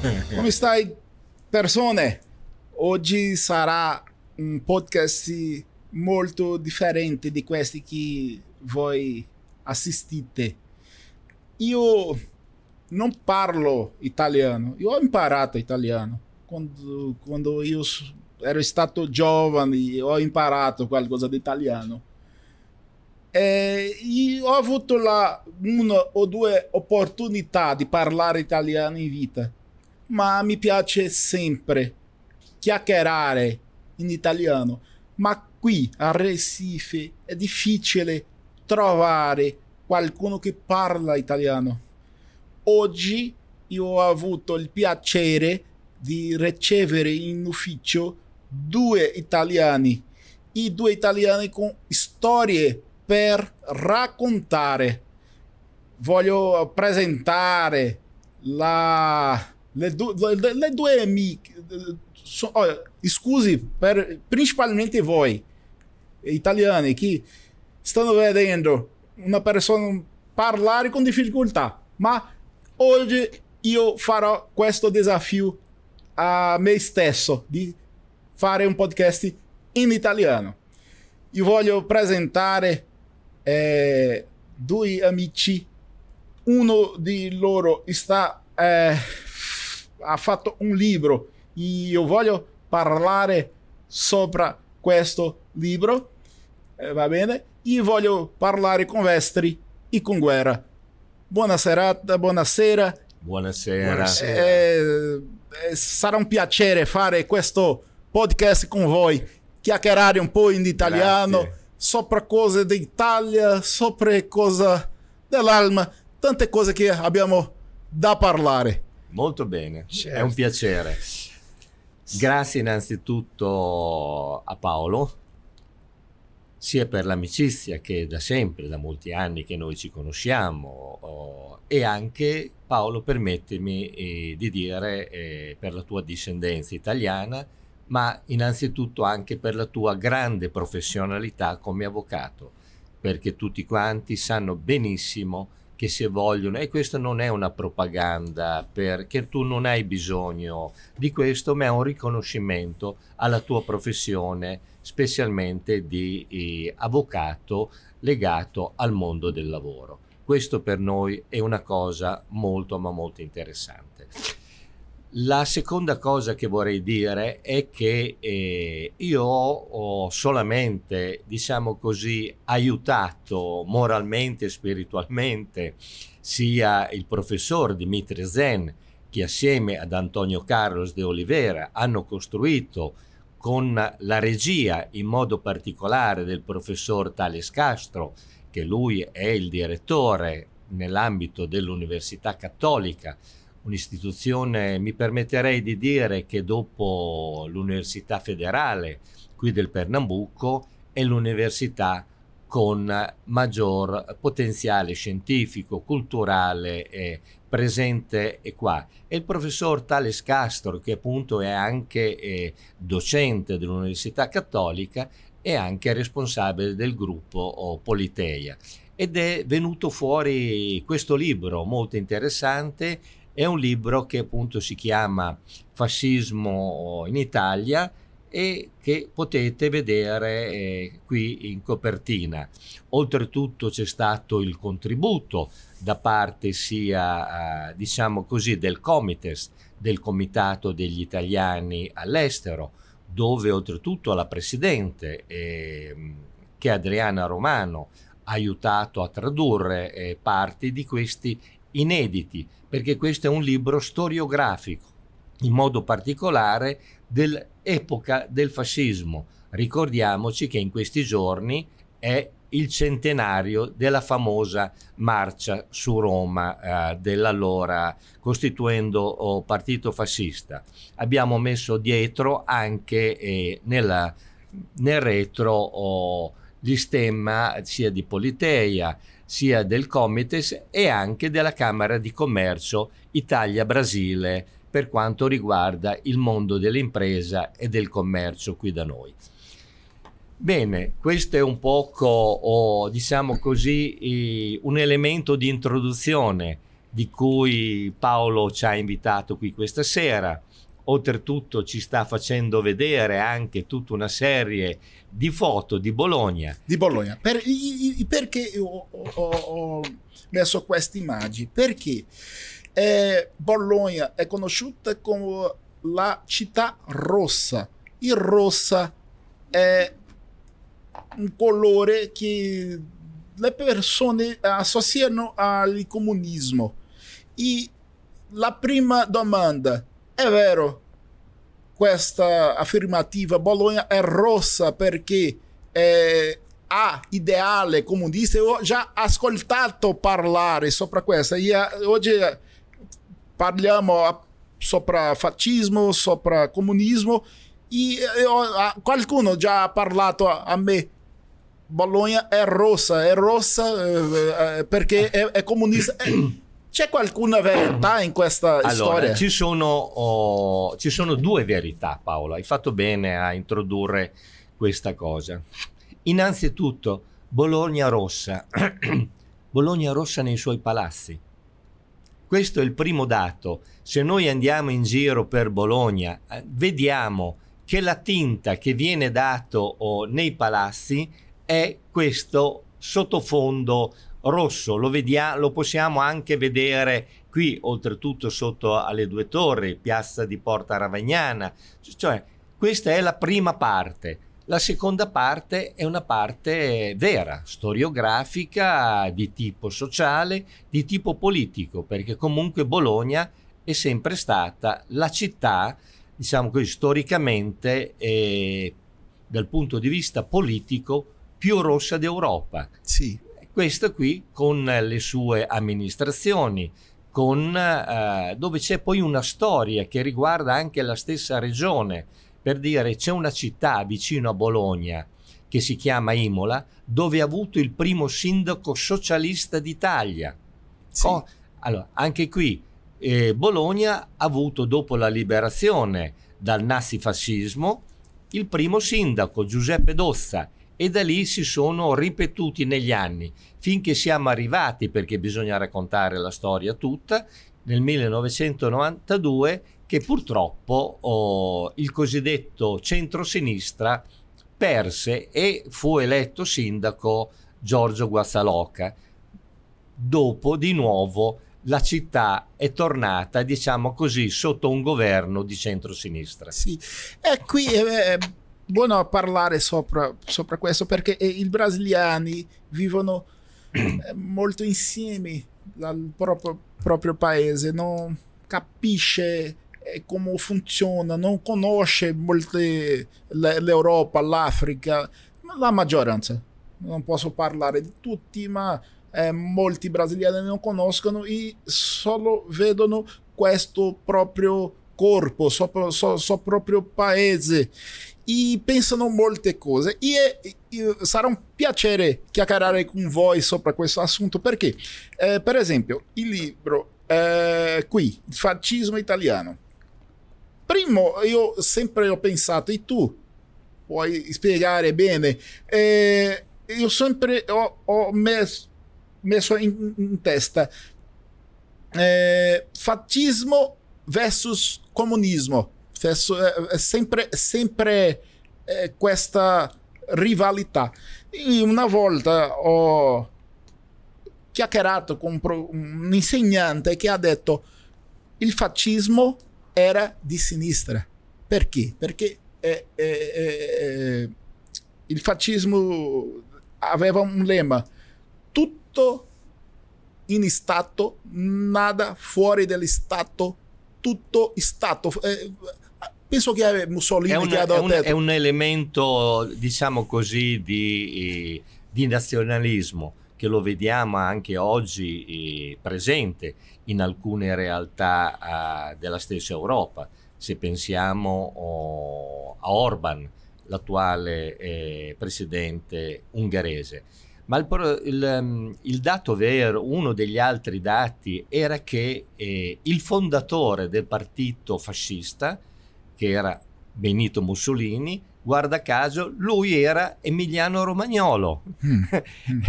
Come stai, persone? Oggi sarà un podcast molto differente di questi che voi assistite. Io non parlo italiano, io ho imparato italiano quando, quando io ero stato giovane, ho imparato qualcosa di italiano. Eh, ho avuto la, una o due opportunità di parlare italiano in vita ma mi piace sempre chiacchierare in italiano, ma qui a Recife è difficile trovare qualcuno che parla italiano. Oggi io ho avuto il piacere di ricevere in ufficio due italiani, e due italiani con storie per raccontare. Voglio presentare la Le due, le, so, olha, scusi, per, principalmente voi, italiani, que estão vendo uma pessoa falar com dificuldade. Mas hoje eu farò questo desafio a me stesso de fare um podcast em italiano. Eu voglio apresentare eh, due amici. Uno di loro está eh, ha fatto un libro. Io voglio parlare sopra questo libro, eh, va bene? E voglio parlare con Vestri e con Guerra. Buona serata, buonasera. Buonasera. buonasera. Eh, eh sarà un piacere fare questo podcast con voi, chiacchierare un po' in italiano, Grazie. sopra cose d'Italia, sopra cose dell'alma, tante cose che abbiamo da parlare. Molto bene, certo. è un certo. piacere. Grazie innanzitutto a Paolo, sia per l'amicizia che da sempre, da molti anni che noi ci conosciamo, oh, e anche Paolo, permettimi eh, di dire eh, per la tua discendenza italiana, ma innanzitutto anche per la tua grande professionalità come avvocato, perché tutti quanti sanno benissimo che si vogliono e questa non è una propaganda perché tu non hai bisogno di questo ma è un riconoscimento alla tua professione specialmente di eh, avvocato legato al mondo del lavoro. Questo per noi è una cosa molto ma molto interessante. La seconda cosa che vorrei dire è che eh, io ho solamente, diciamo così, aiutato moralmente e spiritualmente sia il professor Dimitri Zen che assieme ad Antonio Carlos de Oliveira hanno costruito con la regia in modo particolare del professor Tales Castro, che lui è il direttore nell'ambito dell'Università Cattolica un'istituzione, mi permetterei di dire che dopo l'Università Federale qui del Pernambuco è l'università con maggior potenziale scientifico, culturale eh, presente qua. E il professor Tales Castro, che appunto è anche eh, docente dell'Università Cattolica, è anche responsabile del gruppo Politeia. Ed è venuto fuori questo libro molto interessante è un libro che appunto si chiama Fascismo in Italia e che potete vedere eh, qui in copertina. Oltretutto c'è stato il contributo da parte sia, eh, diciamo così, del Comites, del Comitato degli Italiani all'estero, dove oltretutto la Presidente, eh, che è Adriana Romano, ha aiutato a tradurre eh, parti di questi inediti, perché questo è un libro storiografico, in modo particolare dell'epoca del fascismo. Ricordiamoci che in questi giorni è il centenario della famosa marcia su Roma eh, dell'allora costituendo oh, partito fascista. Abbiamo messo dietro anche eh, nella, nel retro oh, gli stemma sia di Politeia, sia del Comites e anche della Camera di Commercio Italia-Brasile per quanto riguarda il mondo dell'impresa e del commercio qui da noi. Bene, questo è un poco, oh, diciamo così, eh, un elemento di introduzione di cui Paolo ci ha invitato qui questa sera oltretutto ci sta facendo vedere anche tutta una serie di foto di Bologna. Di Bologna. Per, perché ho, ho, ho messo queste immagini? Perché eh, Bologna è conosciuta come la città rossa. Il rossa è un colore che le persone associano al comunismo. E la prima domanda è è vero, questa affermativa Bologna è rossa perché è, eh, a ideale comunista. Io ho già ascoltato parlare sopra questa. E oggi eh, parliamo sopra fascismo, sopra comunismo. E eh, ah, qualcuno già ha parlato a me Bologna è rossa, è rossa perché è comunista. C'è qualcuna verità in questa allora, storia? Ci sono, oh, ci sono due verità, Paolo. Hai fatto bene a introdurre questa cosa. Innanzitutto, Bologna rossa. Bologna rossa nei suoi palazzi. Questo è il primo dato. Se noi andiamo in giro per Bologna, eh, vediamo che la tinta che viene dato oh, nei palazzi è questo sottofondo rosso, lo, vediamo, lo possiamo anche vedere qui, oltretutto sotto alle due torri, piazza di Porta Ravagnana. Cioè, questa è la prima parte. La seconda parte è una parte vera, storiografica, di tipo sociale, di tipo politico, perché comunque Bologna è sempre stata la città, diciamo così, storicamente e eh, dal punto di vista politico più rossa d'Europa. Sì. Questo qui con le sue amministrazioni, con, eh, dove c'è poi una storia che riguarda anche la stessa regione. Per dire, c'è una città vicino a Bologna che si chiama Imola, dove ha avuto il primo sindaco socialista d'Italia. Sì. Oh, allora, anche qui eh, Bologna ha avuto dopo la liberazione dal nazifascismo il primo sindaco Giuseppe Dozza e da lì si sono ripetuti negli anni finché siamo arrivati, perché bisogna raccontare la storia tutta, nel 1992 che purtroppo oh, il cosiddetto centrosinistra perse e fu eletto sindaco Giorgio Guazzaloca. Dopo di nuovo la città è tornata, diciamo così, sotto un governo di centrosinistra. Sì, e eh, qui eh, eh buono parlare sopra, sopra questo perché eh, i brasiliani vivono eh, molto insieme al proprio, proprio paese, non capisce eh, come funziona, non conosce molte, l'Europa, l'Africa, la maggioranza. Non posso parlare di tutti, ma eh, molti brasiliani non conoscono e solo vedono questo proprio corpo, suo, suo, suo proprio paese. e pensando molte cose e, e sarà un piacere chiacchierare con voi sopra questo assunto perché eh, per esempio il libro eh, qui fascismo italiano primo io sempre ho pensato e tu puoi spiegare bene eh, io sempre ho, ho messo, messo in, in, testa eh, fascismo versus comunismo Cioè, eh, è, é, sempre, sempre é, eh, questa rivalità. E una volta ho chiacchierato con un insegnante che ha detto il fascismo era di sinistra. Perché? Perché eh, eh, eh, il fascismo aveva un lema, tutto in Stato, nada fuori dell'Stato, tutto Stato. Eh, penso che Mussolini eh, è un, che ha dato è, un, è un elemento, diciamo così, di, di, nazionalismo che lo vediamo anche oggi presente in alcune realtà ah, della stessa Europa. Se pensiamo oh, a Orban, l'attuale eh, presidente ungherese. Ma il, il, mm, il, dato vero, uno degli altri dati, era che eh, il fondatore del partito fascista che era Benito Mussolini, guarda caso, lui era Emiliano Romagnolo, mm. Mm.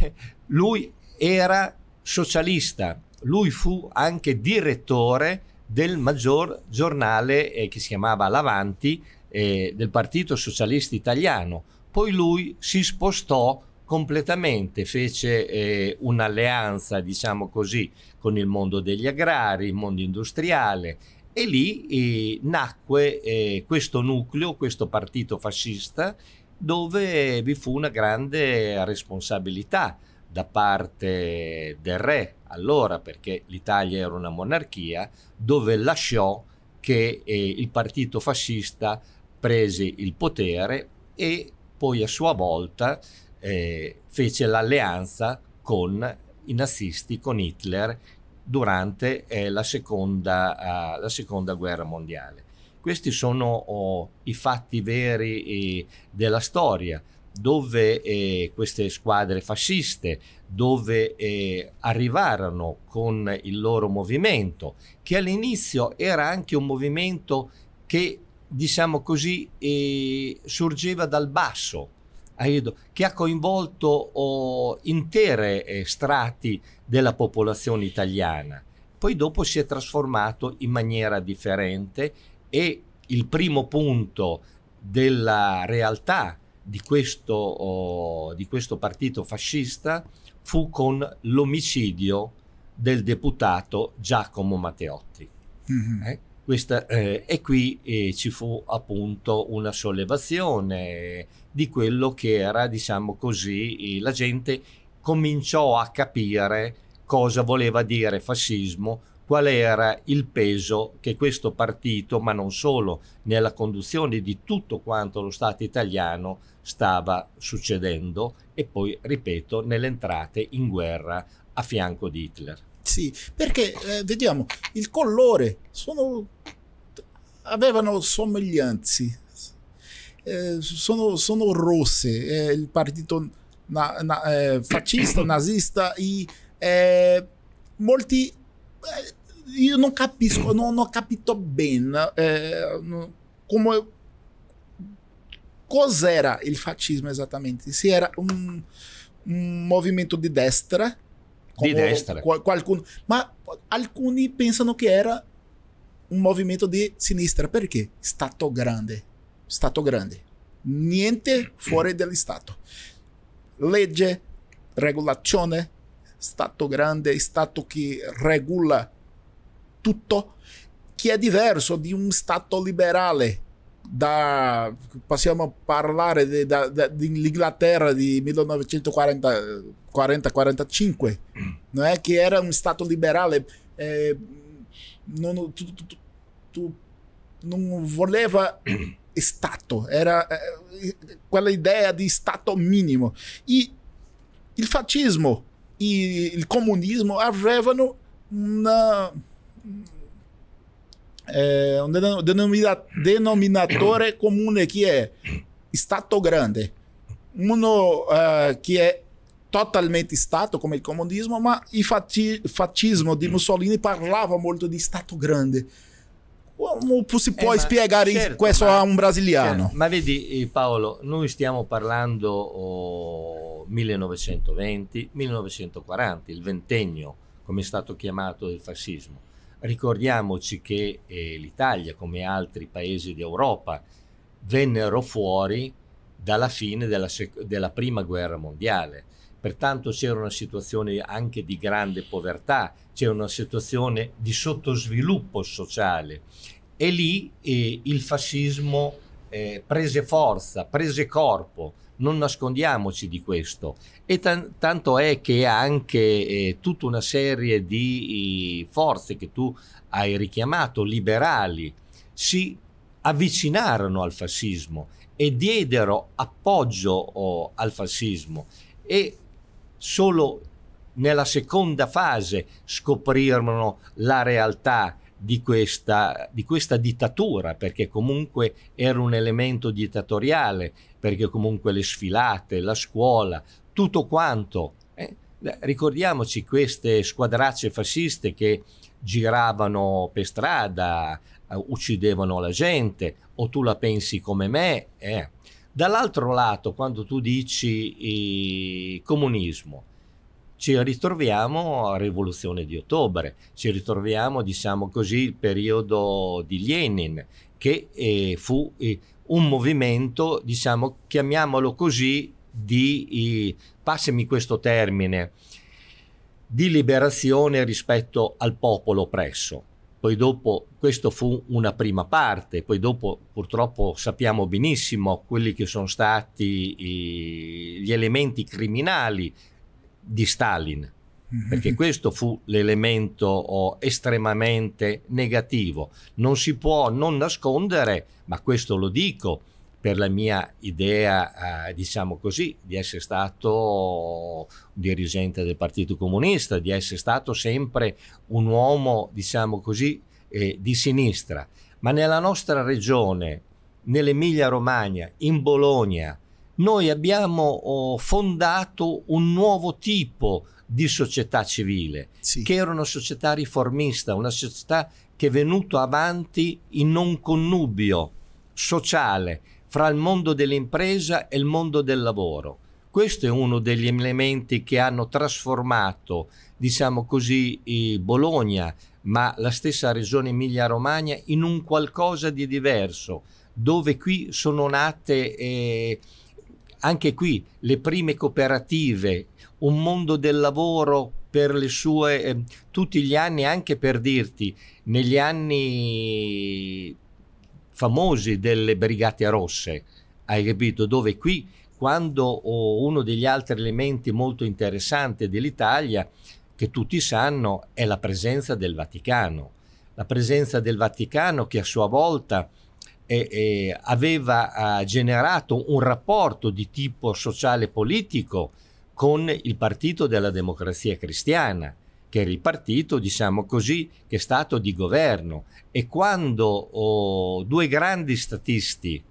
lui era socialista, lui fu anche direttore del maggior giornale eh, che si chiamava L'Avanti eh, del Partito Socialista Italiano. Poi lui si spostò completamente, fece eh, un'alleanza, diciamo così, con il mondo degli agrari, il mondo industriale e lì eh, nacque eh, questo nucleo, questo partito fascista, dove vi fu una grande responsabilità da parte del re allora, perché l'Italia era una monarchia, dove lasciò che eh, il partito fascista prese il potere e poi a sua volta eh, fece l'alleanza con i nazisti, con Hitler, durante eh, la, seconda, uh, la, seconda, guerra mondiale. Questi sono oh, i fatti veri eh, della storia, dove eh, queste squadre fasciste, dove eh, arrivarono con il loro movimento, che all'inizio era anche un movimento che, diciamo così, eh, sorgeva dal basso, Aedo, che ha coinvolto oh, intere eh, strati della popolazione italiana. Poi dopo si è trasformato in maniera differente e il primo punto della realtà di questo, oh, di questo partito fascista fu con l'omicidio del deputato Giacomo Matteotti. Mm-hmm. Eh? Questa, eh, e qui eh, ci fu appunto una sollevazione, di quello che era, diciamo così, la gente cominciò a capire cosa voleva dire fascismo, qual era il peso che questo partito, ma non solo, nella conduzione di tutto quanto lo Stato italiano stava succedendo e poi, ripeto, nelle entrate in guerra a fianco di Hitler. Sì, perché eh, vediamo, il colore sono, avevano somiglianze eh, sono, sono, rosse, eh, il partito na, na, eh, fascista, nazista e eh, molti... io non capisco, non ho capito bene come... Cos'era il fascismo esattamente? Se era un, un movimento di destra di destra. Qualcuno, ma alcuni pensano che era un movimento di sinistra. Perché? Stato grande. Stato grande. Niente fuori dello Legge, regolazione, Stato grande, Stato che regola tutto, che è diverso di un Stato liberale. Da, possiamo parlare dell'Inghilterra di, di 1940-45, não é? era um Stato liberale, É, eh, não, tu, tu, tu, tu não voleva stato, era aquela é, ideia de stato mínimo. E é, o fascismo e o comunismo avevano uma é, um denomina, denominatore comune que é stato grande. Uno uh, que é totalmente stato, como o comunismo, mas o fati, fascismo de Mussolini falava muito de stato grande. Come si eh, può eh, spiegare certo, questo ma, a un brasiliano? Certo. Ma vedi eh, Paolo, noi stiamo parlando oh, 1920-1940, il ventennio, come è stato chiamato, del fascismo. Ricordiamoci che eh, l'Italia, come altri paesi d'Europa, vennero fuori dalla fine della, sec- della prima guerra mondiale Pertanto c'era una situazione anche di grande povertà, c'era una situazione di sottosviluppo sociale e lì eh, il fascismo eh, prese forza, prese corpo, non nascondiamoci di questo. E t- tanto è che anche eh, tutta una serie di forze che tu hai richiamato, liberali, si avvicinarono al fascismo e diedero appoggio oh, al fascismo e solo nella seconda fase scoprirono la realtà di questa, di questa, dittatura, perché comunque era un elemento dittatoriale, perché comunque le sfilate, la scuola, tutto quanto. Eh? Ricordiamoci queste squadracce fasciste che giravano per strada, eh, uccidevano la gente, o tu la pensi come me, eh? Dall'altro lato, quando tu dici comunismo, ci ritroviamo alla rivoluzione di ottobre, ci ritroviamo, diciamo così, il periodo di Lenin, che eh, fu eh, un movimento, diciamo, chiamiamolo così, di, passemi questo termine, di liberazione rispetto al popolo oppresso poi dopo questo fu una prima parte, poi dopo purtroppo sappiamo benissimo quelli che sono stati i, gli elementi criminali di Stalin, mhm. perché questo fu l'elemento oh, estremamente negativo. Non si può non nascondere, ma questo lo dico, per la mia idea, eh, diciamo così, di essere stato un dirigente del Partito Comunista, di essere stato sempre un uomo, diciamo così, eh, di sinistra. Ma nella nostra regione, nell'Emilia Romagna, in Bologna, noi abbiamo oh, fondato un nuovo tipo di società civile, sì. che era una società riformista, una società che è venuta avanti in un connubio sociale fra il mondo dell'impresa e il mondo del lavoro. Questo è uno degli elementi che hanno trasformato, diciamo così, Bologna, ma la stessa regione Emilia-Romagna, in un qualcosa di diverso, dove qui sono nate eh, anche qui le prime cooperative, un mondo del lavoro per le sue, eh, tutti gli anni, anche per dirti, negli anni famosi delle Brigate Rosse, hai capito? Dove qui, quando uno degli altri elementi molto interessanti dell'Italia, che tutti sanno, è la presenza del Vaticano. La presenza del Vaticano che a sua volta eh, eh, aveva eh, generato un rapporto di tipo sociale politico con il Partito della Democrazia Cristiana che è ripartito, diciamo così, che è stato di governo. E quando oh, due grandi statisti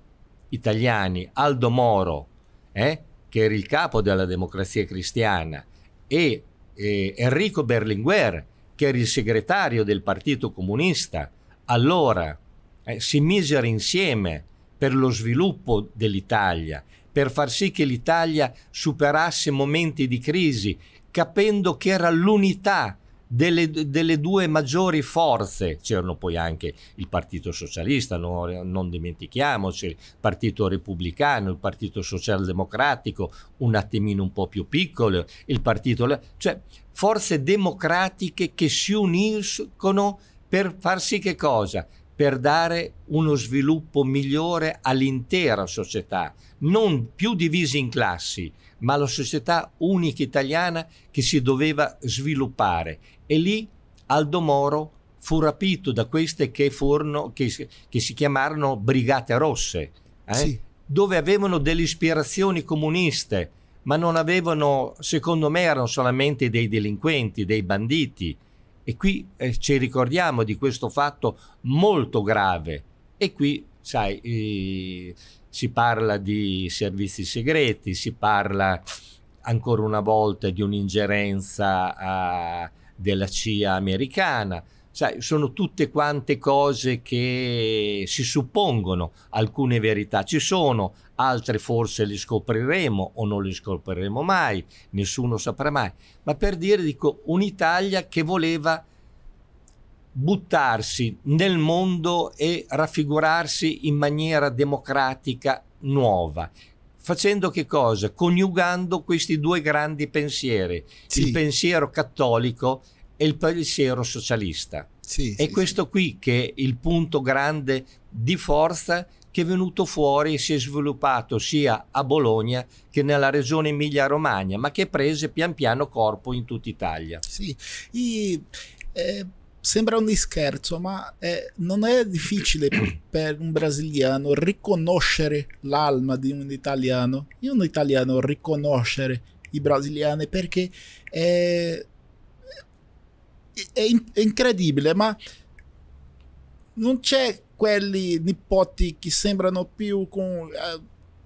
italiani, Aldo Moro, eh, che era il capo della democrazia cristiana, e eh, Enrico Berlinguer, che era il segretario del Partito Comunista, allora eh, si misero insieme per lo sviluppo dell'Italia, per far sì che l'Italia superasse momenti di crisi capendo che era l'unità delle, delle, due maggiori forze, c'erano poi anche il Partito Socialista, no, non dimentichiamoci, il Partito Repubblicano, il Partito Socialdemocratico, un attimino un po' più piccolo, il Partito... cioè forze democratiche che si uniscono per farsi che cosa? Per dare uno sviluppo migliore all'intera società, non più divisi in classi, ma la società unica italiana che si doveva sviluppare. E lì Aldo Moro fu rapito da queste che, furono, che, che si chiamarono Brigate Rosse, eh? sì. dove avevano delle ispirazioni comuniste, ma non avevano, secondo me, erano solamente dei delinquenti, dei banditi. E qui eh, ci ricordiamo di questo fatto molto grave. E qui, sai, eh, si parla di servizi segreti, si parla ancora una volta di un'ingerenza uh, della CIA americana. Sai, sono tutte quante cose che si suppongono, alcune verità ci sono, altre forse le scopriremo o non le scopriremo mai, nessuno saprà mai. Ma per dire, dico, un'Italia che voleva buttarsi nel mondo e raffigurarsi in maniera democratica nuova. Facendo che cosa? Coniugando questi due grandi pensieri, sì. il pensiero cattolico e il pensiero socialista. Sì, è sì, questo qui che è il punto grande di forza che è venuto fuori e si è sviluppato sia a Bologna che nella regione Emilia-Romagna, ma che prese pian piano corpo in tutta Italia. Sì, I, eh, sembra un scherzo, ma è, non è difficile per un brasiliano riconoscere l'alma di un italiano. Io un italiano riconoscere i brasiliani perché è, è, è incredibile, ma non c'è quelli nipoti che sembrano più con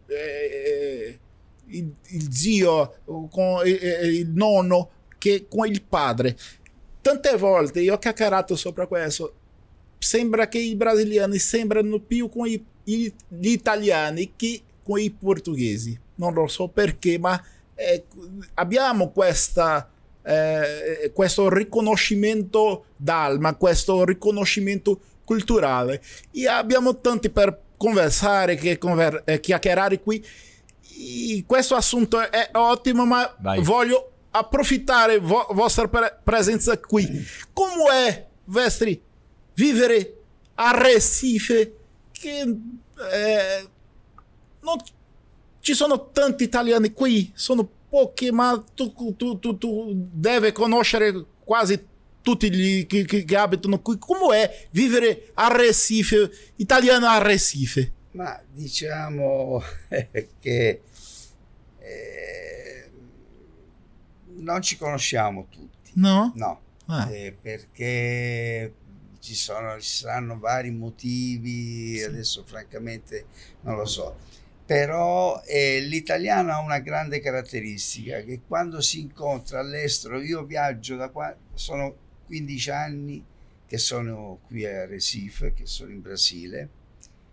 eh, eh, il, il, zio, con eh, eh, il nonno che con il padre tante volte io ho chiacchierato sopra questo. Sembra che i brasiliani sembrano più con i, gli italiani che con i portoghesi. Non lo so perché, ma eh, abbiamo questa, eh, questo riconoscimento d'alma, questo riconoscimento culturale. E abbiamo tanti per conversare, che conver- eh, chiacchierare qui. E questo assunto è ottimo, ma Vai. voglio approfittare vo- vostra pre- presenza qui. Come è, Vestri, vivere a Recife che eh, non ci sono tanti italiani qui, sono pochi, ma tu, tu, tu, tu devi conoscere quasi tutti gli che, che abitano qui. Come è vivere a Recife, italiano a Recife? Ma diciamo che non ci conosciamo tutti. No? No, ah. eh, perché ci, sono, ci saranno vari motivi, sì. adesso francamente non lo so. Però eh, l'italiano ha una grande caratteristica che quando si incontra all'estero, io viaggio da qua, sono 15 anni che sono qui a Recife, che sono in Brasile,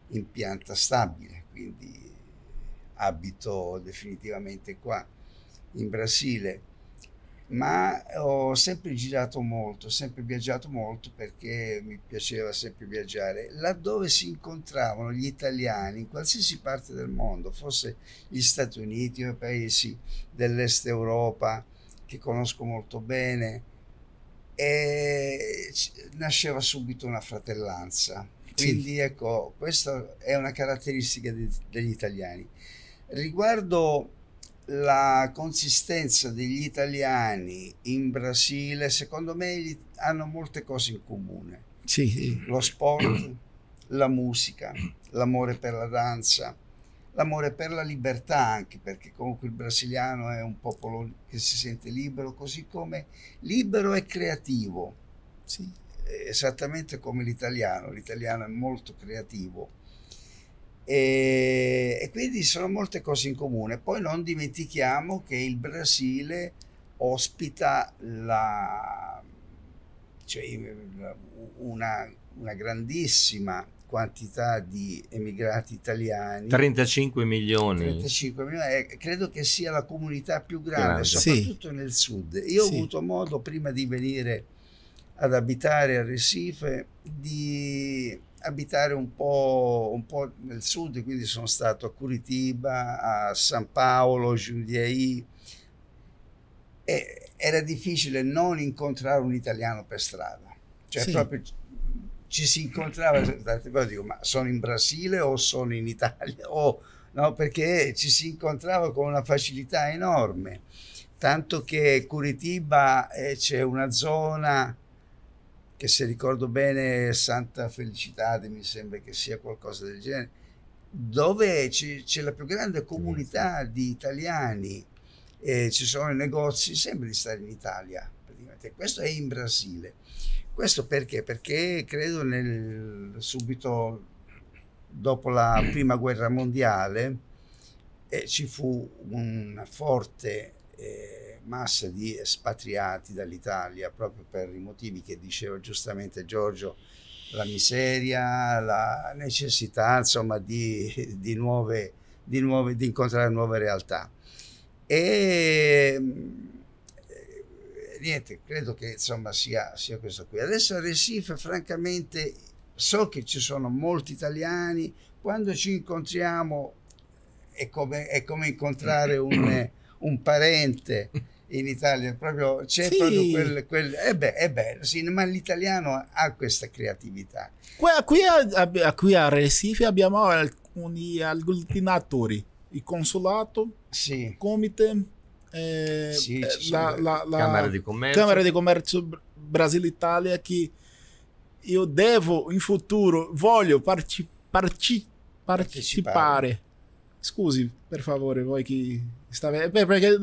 in pianta stabile, quindi abito definitivamente qua in Brasile ma ho sempre girato molto, sempre viaggiato molto perché mi piaceva sempre viaggiare. Laddove si incontravano gli italiani in qualsiasi parte del mondo, forse gli Stati Uniti o i paesi dell'Est Europa che conosco molto bene, e nasceva subito una fratellanza. Quindi ecco, questa è una caratteristica degli italiani. Riguardo la consistenza degli italiani in Brasile, secondo me, hanno molte cose in comune. Sì. Lo sport, la musica, l'amore per la danza, l'amore per la libertà anche, perché comunque il brasiliano è un popolo che si sente libero, così come libero e creativo. Sì. Esattamente come l'italiano, l'italiano è molto creativo e, e, quindi sono molte cose in comune. Poi non dimentichiamo che il Brasile ospita la, cioè, una, una grandissima quantità di emigrati italiani. 35 milioni. 35 milioni, eh, credo che sia la comunità più grande, grande. soprattutto sì. nel sud. Io sì. ho avuto modo prima di venire ad abitare a Recife, di abitare un po', un po', nel sud, quindi sono stato a Curitiba, a San Paolo, Giudiai. E era difficile non incontrare un italiano per strada. Cioè sì. proprio ci si incontrava, dico, ma sono in Brasile o sono in Italia? O, no, perché ci si incontrava con una facilità enorme. Tanto che Curitiba eh, c'è una zona che se ricordo bene Santa Felicitate mi sembra che sia qualcosa del genere, dove c'è, c'è la più grande comunità di italiani, eh, ci sono i negozi, sembra di stare in Italia, praticamente. questo è in Brasile. Questo perché? Perché credo nel, subito dopo la prima guerra mondiale eh, ci fu una forte... Eh, masse di espatriati dall'Italia proprio per i motivi che diceva giustamente Giorgio, la miseria, la necessità insomma di, di, nuove, di, nuove, di incontrare nuove realtà. E mm, eh, niente, credo che insomma sia, sia questo qui. Adesso a Recife francamente so che ci sono molti italiani, quando ci incontriamo è come, è come incontrare un... Eh, un parente in Italia, proprio c'è certo sì. proprio quel, quel è, be- è bello, sì, ma l'italiano ha questa creatività. Qua, qui, a, qui a Recife abbiamo alcuni agglutinatori, il consolato, sì. il comite, eh, sì, eh, la, la, la, Camera di Commercio, Camera di Commercio Brasil-Italia che io devo in futuro, voglio parci, parci, partecipare. partecipare. Scusi, per favore, voi che Beh, perché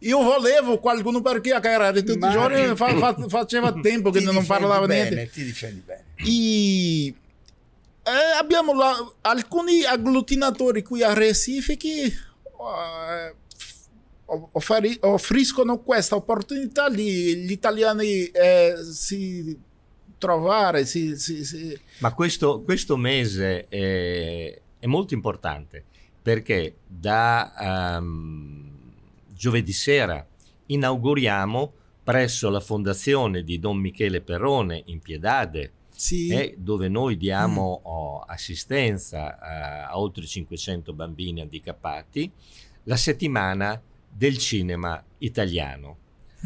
io volevo qualcuno perché a di tutti i giorni fa, fa, faceva tempo che non parlava bene, niente. Ti difendi bene. E, eh, abbiamo la, alcuni agglutinatori qui a Recife che oh, uh, offri, offriscono questa opportunità di gli italiani eh, si trovare. Si, si, si... Ma questo, questo mese è, è molto importante perché da um, giovedì sera inauguriamo presso la fondazione di Don Michele Perrone in Piedade, sì. eh, dove noi diamo mm. oh, assistenza a, eh, a oltre 500 bambini handicappati, la settimana del cinema italiano.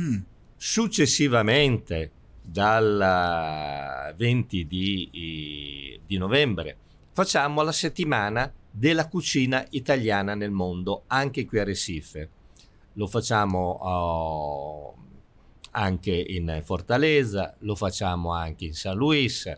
Mm. Successivamente, dal 20 eh, di, di novembre, facciamo la settimana della cucina italiana nel mondo, anche qui a Recife. Lo facciamo uh, anche in Fortaleza, lo facciamo anche in San Luis,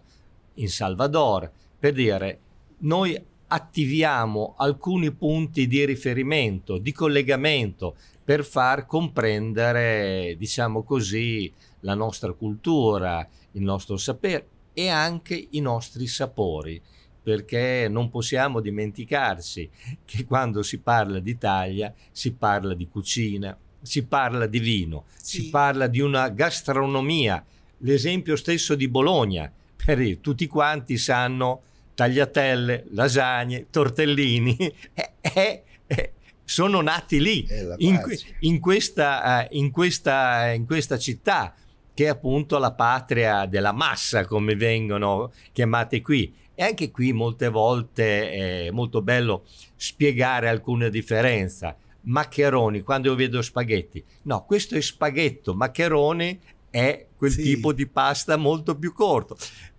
in Salvador, per dire noi attiviamo alcuni punti di riferimento, di collegamento per far comprendere, diciamo così, la nostra cultura, il nostro sapere e anche i nostri sapori perché non possiamo dimenticarci che quando si parla d'Italia si parla di cucina, si parla di vino, sì. si parla di una gastronomia. L'esempio stesso di Bologna, per tutti quanti sanno tagliatelle, lasagne, tortellini, eh, eh, eh, sono nati lì, in, in, questa, eh, in, questa, in questa città che è appunto la patria della massa, come vengono chiamate qui. E anche qui molte volte è molto bello spiegare alcune differenze. Maccheroni, quando io vedo spaghetti, no, questo è spaghetto, maccheroni è quel sì. tipo di pasta molto più corto.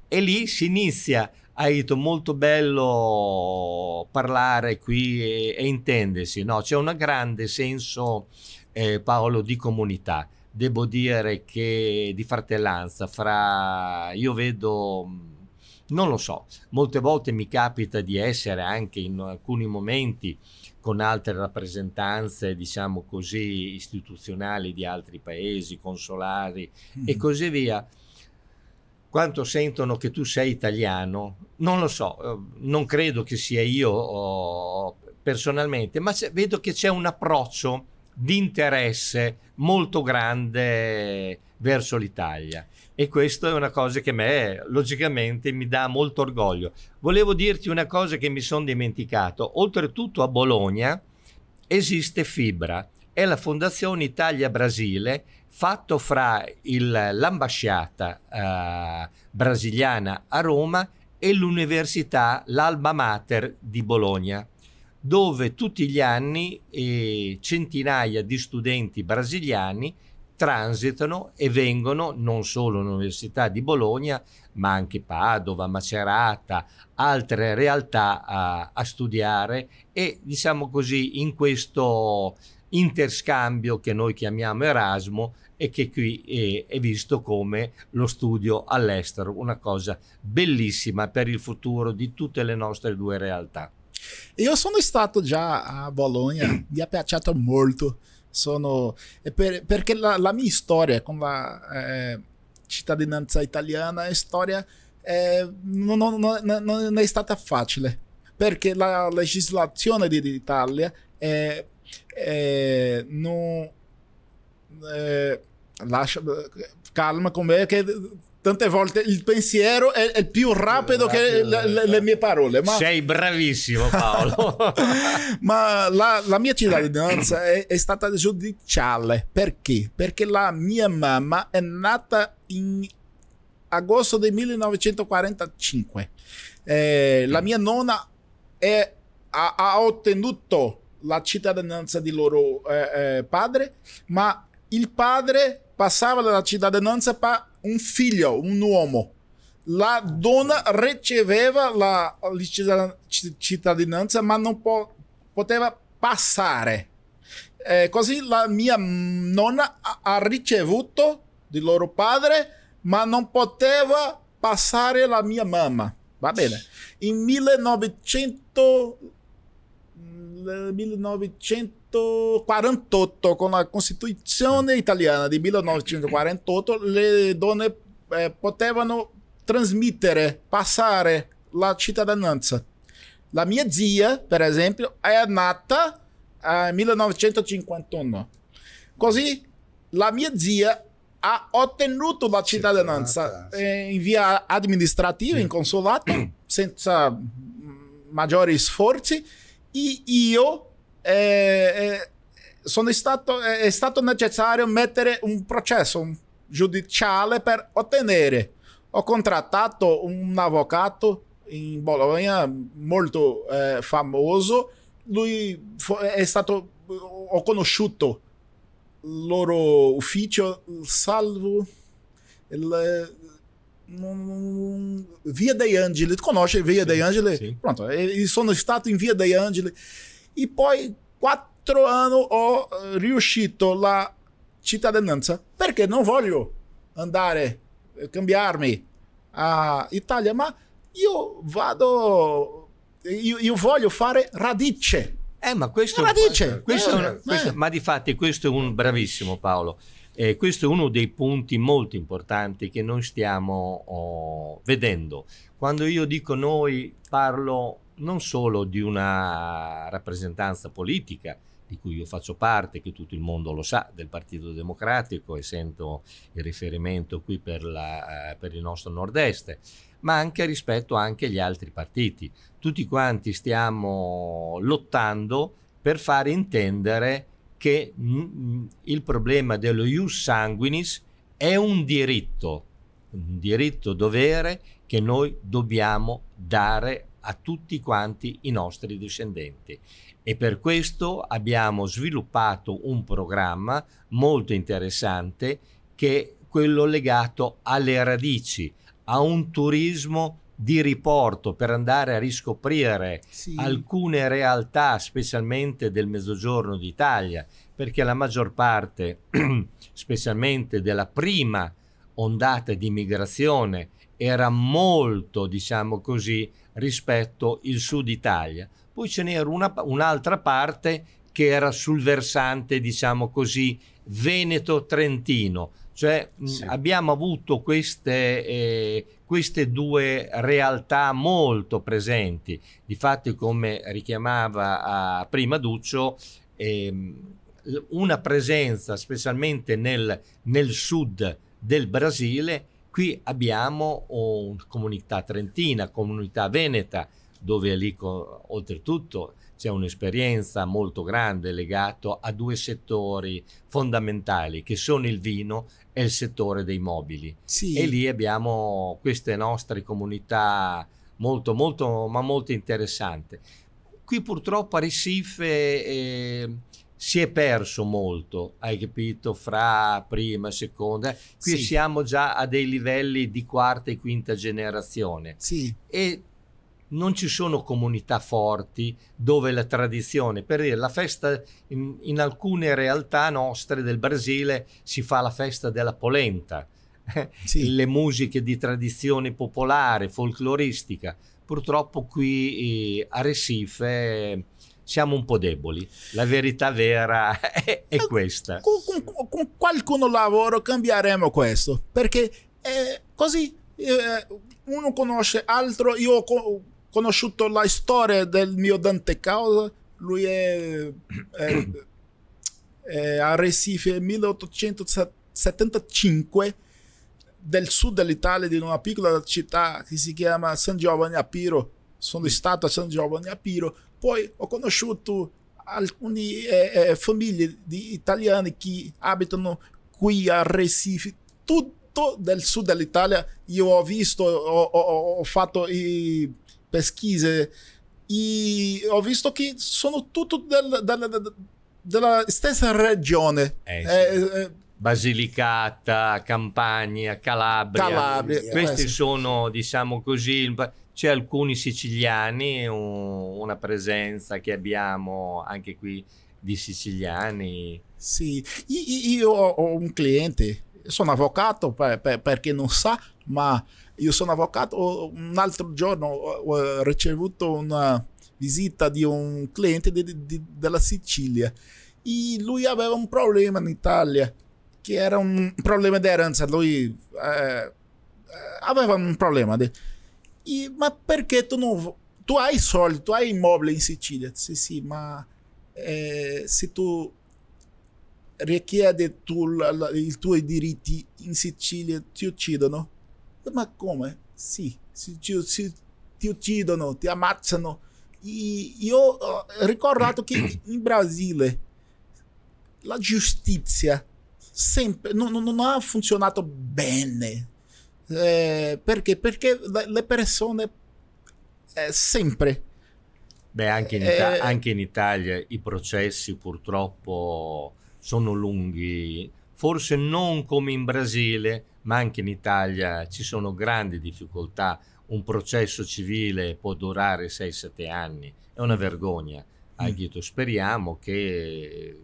E lì si inizia hai detto molto bello parlare qui e, e intendersi, no? C'è un grande senso, eh, Paolo, di comunità. Devo dire che di fratellanza fra... Io vedo non lo so, molte volte mi capita di essere anche in alcuni momenti con altre rappresentanze, diciamo così, istituzionali di altri paesi, consolari mm-hmm. e così via. Quanto sentono che tu sei italiano, non lo so, eh, non credo che sia io oh, personalmente, ma vedo che c'è un approccio di interesse molto grande verso l'Italia e questa è una cosa che a me logicamente mi dà molto orgoglio. Volevo dirti una cosa che mi sono dimenticato, oltretutto a Bologna esiste Fibra, è la Fondazione Italia Brasile fatto fra il, l'ambasciata eh, brasiliana a Roma e l'università, l'Alma Mater di Bologna dove tutti gli anni eh, centinaia di studenti brasiliani transitano e vengono non solo all'Università di Bologna, ma anche Padova, Macerata, altre realtà a, a studiare e diciamo così in questo interscambio che noi chiamiamo Erasmo e che qui è, eh, è, visto come lo studio all'estero, una cosa bellissima per il futuro di tutte le nostre due realtà. eu sono stato já a Bologna, mi a piaciuto morto Sono, per, porque la, minha história como a eh, cittadinanza italiana a história eh, non, non, non, è stata a legislação la legislazione dell'Italia é não é, eh, calma, como é que tante volte il pensiero è, è più rapido più che rapido. Le, le, eh. mie parole. Ma... Sei bravissimo Paolo. ma la, la, mia cittadinanza è, è stata giudiziale Perché? Perché la mia mamma è nata in agosto del 1945. Eh, la mm. mia nonna è, ha, ha, ottenuto la cittadinanza di loro eh, eh, padre, ma il padre passava dalla cittadinanza pa, un figlio, un uomo. La donna riceveva la cittadinanza, ma non po- poteva passare. Eh, così la mia nonna ha ricevuto di loro padre, ma non poteva passare la mia mamma. Va bene. In 1900, 1900 mm, 1948, con la Costituzione italiana di 1948, le donne eh, potevano trasmettere, passare la cittadinanza. La mia zia, per esempio, è nata nel eh, 1951. Così la mia zia ha ottenuto la cittadinanza eh, in via amministrativa, in consolato, senza mm, maggiori sforzi, e io eh, eh, stato, è stato necessario mettere un processo giudiziale per ottenere. Ho contrattato un avvocato in Bologna molto eh, famoso. Lui è stato. Ho conosciuto il loro ufficio, salvo. Il, um, Via dei Angeli, tu conosci Via sì, dei Angeli? Sì. Pronto, sono stato in Via dei Angeli e poi quattro anni ho riuscito la cittadinanza perché non voglio andare, eh, cambiarmi a Italia, ma io vado, io, io voglio fare radice. Eh, ma questo, radice. Questo, eh, questo, eh. eh. Ma di fatti questo è un bravissimo Paolo. Eh, questo è uno dei punti molto importanti che noi stiamo oh, vedendo. Quando io dico noi, parlo non solo di una rappresentanza politica di cui io faccio parte, che tutto il mondo lo sa, del Partito Democratico e sento il riferimento qui per, la, eh, per il nostro nord-est, ma anche rispetto anche agli altri partiti. Tutti quanti stiamo lottando per far intendere che mm, mm, il problema dello ius sanguinis è un diritto, un diritto dovere che noi dobbiamo dare a tutti quanti i nostri discendenti. E per questo abbiamo sviluppato un programma molto interessante che è quello legato alle radici, a un turismo di riporto per andare a riscoprire sì. alcune realtà, specialmente del mezzogiorno d'Italia, perché la maggior parte, specialmente della prima ondata di migrazione, era molto, diciamo così, rispetto il sud Italia. Poi ce n'era una, un'altra parte che era sul versante, diciamo così, Veneto-Trentino. Cioè sì. abbiamo avuto queste, eh, queste due realtà molto presenti. Difatti, come richiamava prima Duccio, ehm, una presenza specialmente nel, nel sud del Brasile Qui abbiamo una comunità trentina, comunità veneta, dove lì oltretutto c'è un'esperienza molto grande legata a due settori fondamentali che sono il vino e il settore dei mobili. Sì. E lì abbiamo queste nostre comunità molto, molto, ma molto interessanti. Qui purtroppo a Recife eh, si è perso molto, hai capito, fra prima, seconda, qui sì. siamo già a dei livelli di quarta e quinta generazione. Sì. E non ci sono comunità forti dove la tradizione, per dire la festa in, in alcune realtà nostre del Brasile si fa la festa della polenta, eh, sì. le musiche di tradizione popolare, folcloristica. Purtroppo qui eh, a Recife siamo un po' deboli. La verità vera è, è questa. Con, con, con qualcuno lavoro cambieremo questo, perché è così. Eh, uno conosce altro. io ho conosciuto la storia del mio Dante Causa, lui è, è, è a Recife 1875 del sud dell'Italia, di una piccola città che si chiama San Giovanni Apiro. Sono stato a San Giovanni Apiro. Poi ho conosciuto alcune eh, eh, famiglie di italiani che abitano qui a Recife, tutto del sud dell'Italia. Io ho visto, ho, ho, ho fatto i pesquise e ho visto che sono tutto del, del, del, della stessa regione. Eh, sì. eh, eh Basilicata, Campania, Calabria. Calabria. Questi eh, sì. sono, diciamo così, c'è alcuni siciliani, un, una presenza che abbiamo anche qui di siciliani. Sì, io ho un cliente, sono avvocato per, per, per chi non sa, ma io sono avvocato, un altro giorno ho ricevuto una visita di un cliente di, di, della Sicilia e lui aveva un problema in Italia, che era un problema di eranza, lui eh, eh, aveva un problema. Di, e, mas perché tu não. Tu hai soldi, tu hai immobile in Sicilia, sì, sì, ma eh, se tu richiedi tu, la, i tuoi diritti in Sicilia, ti uccidono. Ma come? Sì, se ti, se ti uccidono, ti ammazzano. E io ho ricordato che in Brasile la giustizia sempre non, non, non ha funzionato bene. Eh, perché? Perché le persone eh, sempre... Beh, anche in, Ita- eh, anche in Italia i processi purtroppo sono lunghi, forse non come in Brasile, ma anche in Italia ci sono grandi difficoltà. Un processo civile può durare 6-7 anni, è una vergogna. Mm. Aghito, speriamo che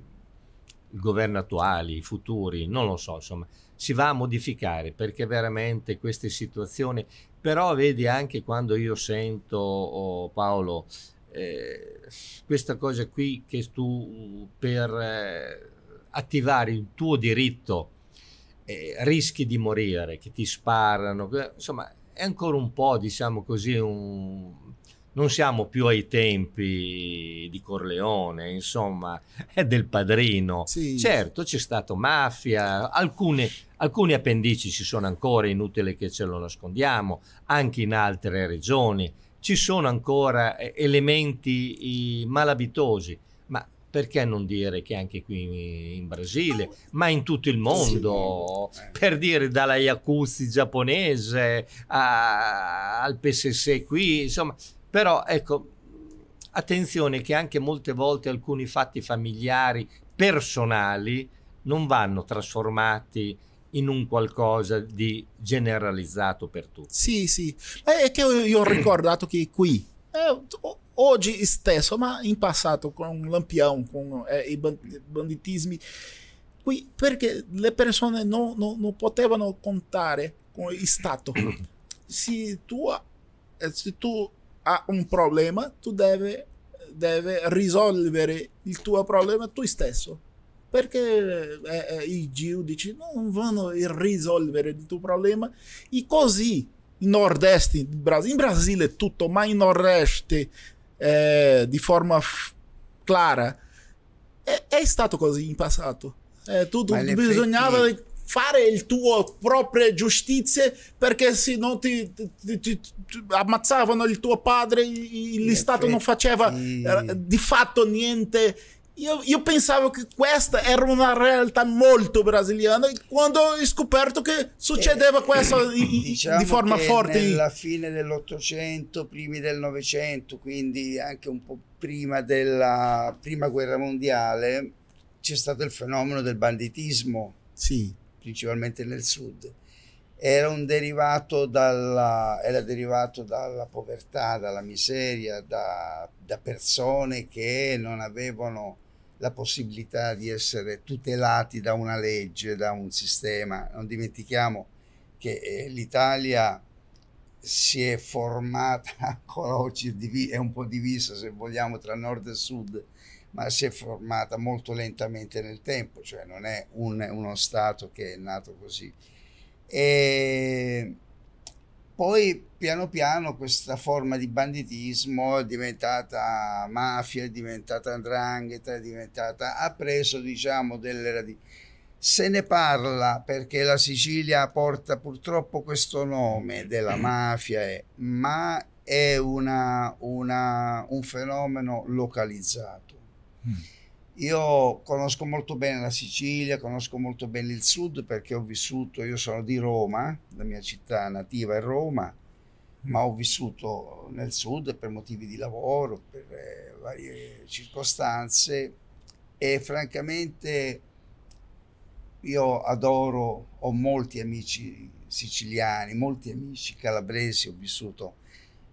il governo attuale, i futuri, non lo so, insomma, si va a modificare perché veramente queste situazioni, però vedi anche quando io sento oh, Paolo eh, questa cosa qui che tu per eh, attivare il tuo diritto eh, rischi di morire, che ti sparano, insomma è ancora un po' diciamo così un non siamo più ai tempi di Corleone, insomma, è del padrino. Sì. Certo, c'è stato mafia, alcune, alcuni appendici ci sono ancora, inutile che ce lo nascondiamo, anche in altre regioni. Ci sono ancora eh, elementi malabitosi, ma perché non dire che anche qui in Brasile, ma in tutto il mondo, sì. per dire dalla Yakuza giapponese a, al PSS qui, insomma però ecco, attenzione che anche molte volte alcuni fatti familiari, personali, non vanno trasformati in un qualcosa di generalizzato per tutti. Sì, sì. È che io ho ricordato che qui, eh, oggi stesso, ma in passato con Lampião, con eh, i banditismi, qui perché le persone non, non, non potevano contare con il Stato. Eh, se tu, se tu ha un problema, tu devi, devi risolvere il tuo problema tu stesso. Perché eh, eh, i giudici non vanno a risolvere il tuo problema e così in nord-est di Brasile, in Brasília tutto, ma in nordeste eh, di forma clara, è, è stato così in passato. Eh, tutto bisognava effetti fare il tuo proprio giustizia perché se no ti, ti, ti, ti ammazzavano il tuo padre, l'Stato non faceva di fatto niente. Io, io, pensavo che questa era una realtà molto brasiliana quando ho scoperto che succedeva eh, questo diciamo di forma forte. Alla fine dell'Ottocento, primi del Novecento, quindi anche un po' prima della Prima Guerra Mondiale, c'è stato il fenomeno del banditismo. Sì principalmente nel sud, era un derivato dalla, era derivato dalla povertà, dalla miseria, da, da persone che non avevano la possibilità di essere tutelati da una legge, da un sistema. Non dimentichiamo che eh, l'Italia si è formata è un po' divisa se vogliamo tra nord e sud, ma si è formata molto lentamente nel tempo, cioè non è un, uno Stato che è nato così. E poi piano piano questa forma di banditismo è diventata mafia, è diventata andrangheta, è diventata, ha preso diciamo delle radici. Se ne parla perché la Sicilia porta purtroppo questo nome della mm. mafia, eh, ma è una, una, un fenomeno localizzato io conosco molto bene la Sicilia, conosco molto bene il sud perché ho vissuto, io sono di Roma, la mia città nativa è Roma, mm. ma ho vissuto nel sud per motivi di lavoro, per eh, varie circostanze e francamente io adoro, ho molti amici siciliani, molti amici calabresi, ho vissuto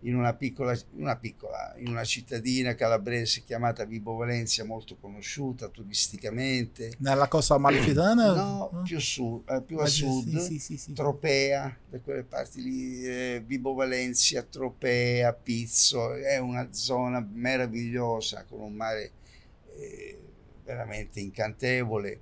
in una piccola, una piccola, in una cittadina calabrese chiamata Vibo Valencia, molto conosciuta turisticamente. Nella costa amalfitana? No, no, più, su, eh, più a sud, sì, sì, sì, Tropea, da quelle parti lì, eh, Vibo Valencia, Tropea, Pizzo, è una zona meravigliosa con un mare eh, veramente incantevole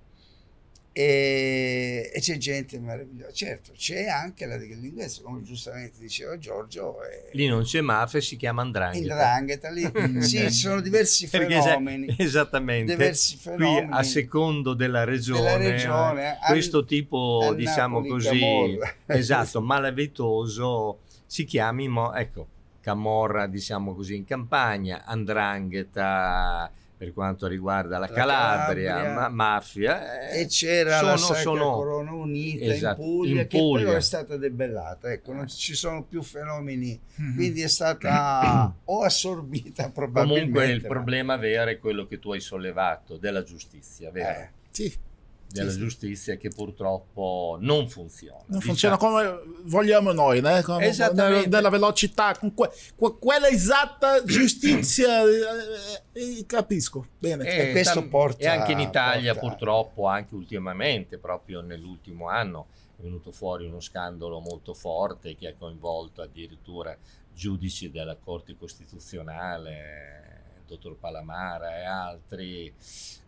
e, e c'è gente meravigliosa, certo, c'è anche la dell'ingresso, come giustamente diceva Giorgio. È... Lì non c'è mafia, si chiama Andrangheta. Andrangheta lì mm. sì, ci sono diversi fenomeni. Perché, esattamente, diversi fenomeni qui a secondo della regione, della regione eh, questo tipo, al diciamo Napoli, così, Camorra. esatto, malavitoso si chiami, ecco, Camorra, diciamo così, in campagna, Andrangheta per quanto riguarda la, la Calabria, Calabria ma- mafia. Eh, e c'era sono, la Sacra sono... Corona Unita esatto, in, Puglia, in, Puglia, che però è stata debellata. Ecco, non ci sono più fenomeni, mm-hmm. quindi è stata o assorbita probabilmente. Comunque il ma... problema vero è quello che tu hai sollevato della giustizia, vero? Eh, sì della sì, giustizia che purtroppo non funziona. Non diciamo funziona come vogliamo noi, né? come, nella, nella velocità, con que, que, quella esatta giustizia, eh, eh, eh capisco bene. E, eh, e questo porta... E anche in Italia porta... purtroppo, anche ultimamente, proprio nell'ultimo anno, è venuto fuori uno scandalo molto forte che ha coinvolto addirittura giudici della Corte Costituzionale dottor Palamara e altri,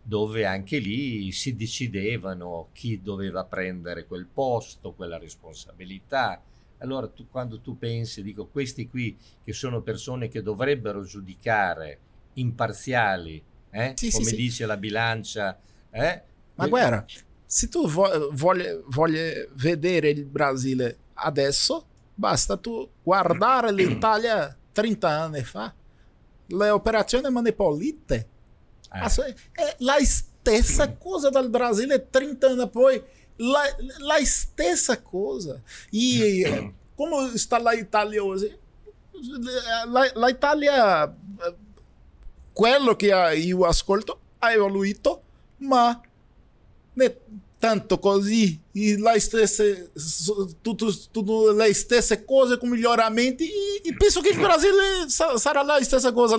dove anche lì si decidevano chi doveva prendere quel posto, quella responsabilità. Allora tu, quando tu pensi, dico, questi qui che sono persone che dovrebbero giudicare imparziali, eh? sì, come sì, dice sì. la bilancia, eh? Ma guarda, se tu vuoi vedere il Brasile adesso, basta tu guardare l'Italia 30 anni fa. la operazione manipolite. É. Assim, é, la stessa mm. coisa da Brasília 30 anos depois. La, la coisa. E como está a Itália hoje? A Itália, eh, quello que eu ascolto, ha evoluído, mas tanto così, le stesse, tutto, tutto le stesse cose con miglioramenti e, e penso che il Brasile sa, sarà la stessa cosa.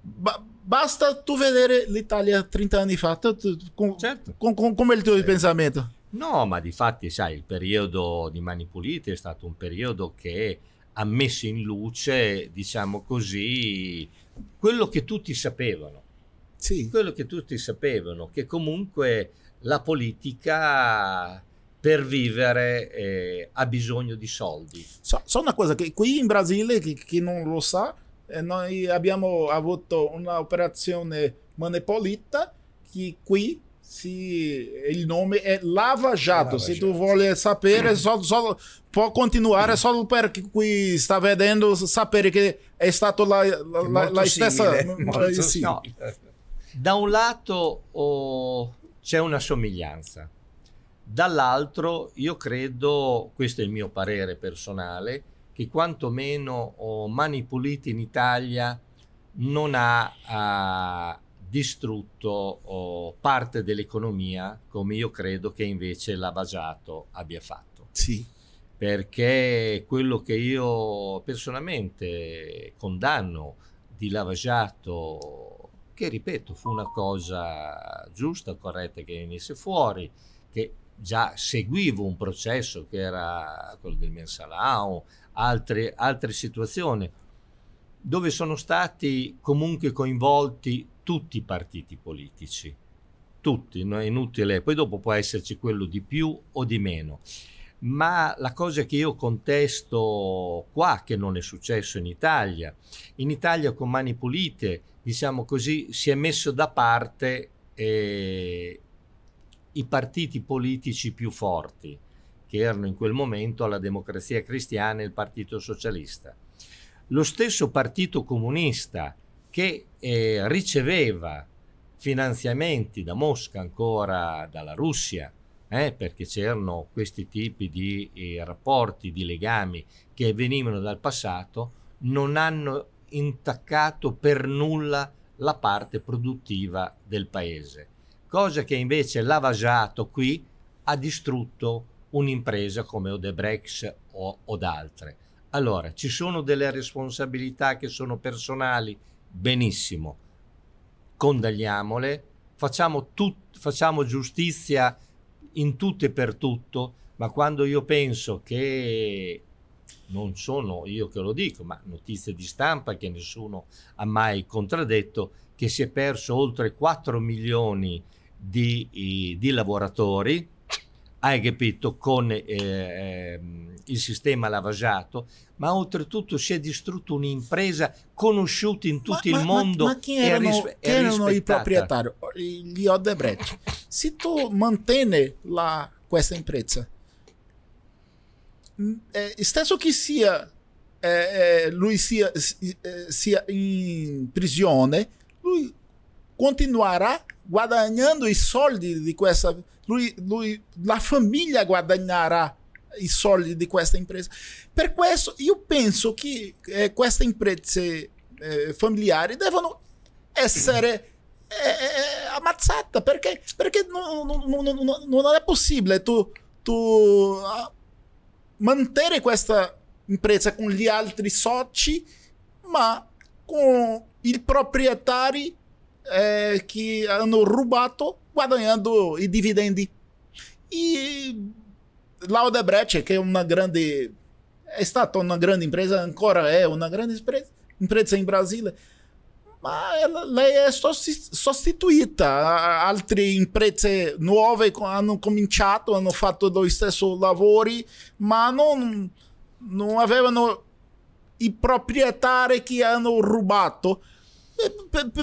Ba, basta tu vedere l'Italia 30 anni fa, tu, tu, com, certo. com, com, come il tuo certo. pensamento? No, ma di fatti, sai, il periodo di Mani Pulite è stato un periodo che ha messo in luce, diciamo così, quello che tutti sapevano sì. Quello che tutti sapevano, che comunque la politica per vivere eh, ha bisogno di soldi. So, so, una cosa che qui in Brasile, chi, chi non lo sa, eh, noi abbiamo avuto un'operazione manepolita che qui si, il nome è Lava Jato. Lava Se Jato. tu vuoi sapere, mm. solo, solo, può continuare mm. solo per chi qui sta vedendo, sapere che è stato la, la, la, la stessa. Simile, sì. no, da un lato oh, c'è una somiglianza, dall'altro io credo, questo è il mio parere personale, che quantomeno oh, Mani Puliti in Italia non ha, ha distrutto oh, parte dell'economia come io credo che invece l'Avagiato abbia fatto. Sì. Perché quello che io personalmente condanno di Lavagiato che ripeto fu una cosa giusta, corretta che venisse fuori, che già seguivo un processo che era quello del Mensalao, altre, altre situazioni dove sono stati comunque coinvolti tutti i partiti politici, tutti, non è inutile, poi dopo può esserci quello di più o di meno. Ma la cosa che io contesto qua, che non è successo in Italia, in Italia con Mani Pulite diciamo così, si è messo da parte eh, i partiti politici più forti, che erano in quel momento la Democrazia Cristiana e il Partito Socialista. Lo stesso Partito Comunista che eh, riceveva finanziamenti da Mosca ancora dalla Russia, eh, perché c'erano questi tipi di eh, rapporti, di legami che venivano dal passato, non hanno intaccato per nulla la parte produttiva del paese, cosa che invece l'avagiato qui ha distrutto un'impresa come Odebrecht o, od altre. Allora, ci sono delle responsabilità che sono personali? Benissimo, condagliamole, facciamo, tut- facciamo giustizia in tutto e per tutto, ma quando io penso che non sono io che lo dico, ma notizie di stampa che nessuno ha mai contraddetto, che si è perso oltre 4 milioni di, di lavoratori, hai capito, con eh, ehm, il sistema lavagiato, ma oltretutto si è distrutta un'impresa conosciuta in tutto ma, il ma, mondo. Ma, chi erano, rispe- chi erano i proprietari? Oh, gli Odebrecht. Se tu mantieni la, questa impresa, é, stesso che sia é, é, é lui sia, é, sia in prigione, lui continuará guadagnando i soldi di questa lui, lui, la famiglia guadagnerà i soldi di questa impresa. Per questo io penso che eh, queste imprese eh, familiari devono essere eh, eh, eh ammazzate perché, perché non, non, non, non, è possibile tu, tu ah, mantere questa impresa con gli altri soci, ma con i proprietari eh, che hanno rubato guadagnando i dividendi. E l'Audebrecht, che è una grande è stata una grande impresa, ancora è una grande impresa, impresa in Brasile, mas ah, ela, lei né, é è substituída. Altre empresas nuove hanno cominciato, hanno fatto lo stesso lavori, ma non, non avevano i proprietari che hanno rubato.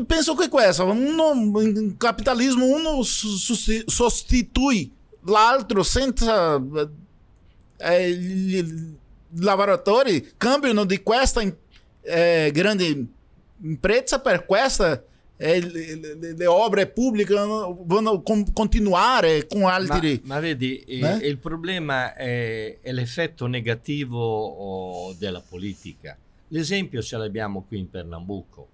Penso che questo, uno, in capitalismo uno sostitui l'altro senza eh, i lavoratori cambiano di questa eh, grande Impresa per questa le, opere pubbliche vanno continuare con altri. Ma, ma vedi, eh? il problema è, è l'effetto negativo oh, della politica. L'esempio ce l'abbiamo qui in Pernambuco.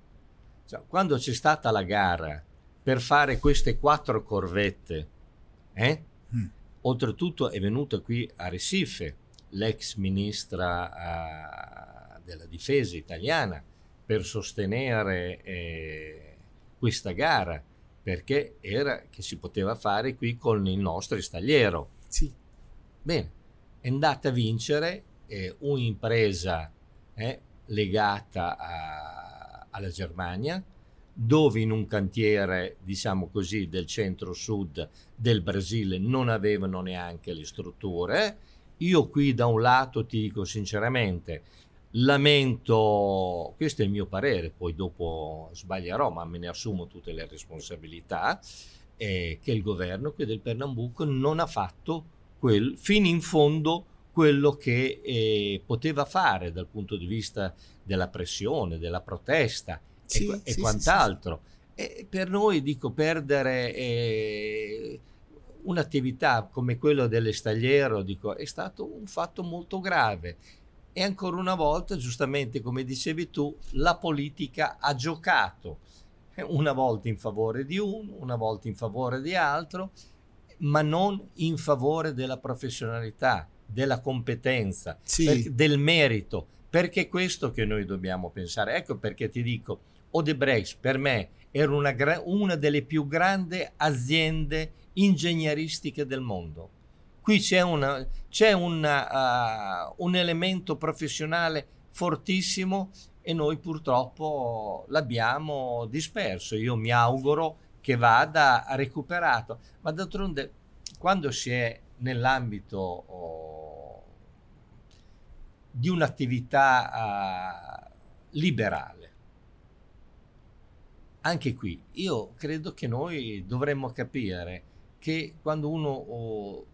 Cioè, quando c'è stata la gara per fare queste quattro corvette, eh? mm. oltretutto è venuta qui a Recife l'ex ministra uh, della difesa italiana per sostenere eh, questa gara perché era che si poteva fare qui con il nostro stagliero. Sì. Bene, è andata a vincere eh, un'impresa eh, legata a, alla Germania, dove in un cantiere, diciamo così, del centro-sud del Brasile non avevano neanche le strutture. Io qui da un lato ti dico sinceramente, lamento, questo è il mio parere, poi dopo sbaglierò, ma me ne assumo tutte le responsabilità, è che il governo qui del Pernambuco non ha fatto quel, fino in fondo quello che eh, poteva fare dal punto di vista della pressione, della protesta sì, e, sì, e, quant'altro. Sì, e per noi, dico, perdere... Eh, un'attività come quella dell'estagliero dico, è stato un fatto molto grave e ancora una volta, giustamente come dicevi tu, la politica ha giocato eh, una volta in favore di uno, una volta in favore di altro, ma non in favore della professionalità, della competenza, sì. per, del merito, perché è questo che noi dobbiamo pensare. Ecco perché ti dico, Odebrecht per me era una, una delle più grandi aziende ingegneristiche del mondo qui c'è, una, c'è una, uh, un elemento professionale fortissimo e noi purtroppo l'abbiamo disperso. Io mi auguro che vada recuperato, ma d'altronde quando si è nell'ambito oh, di un'attività uh, liberale, anche qui io credo che noi dovremmo capire che quando uno oh,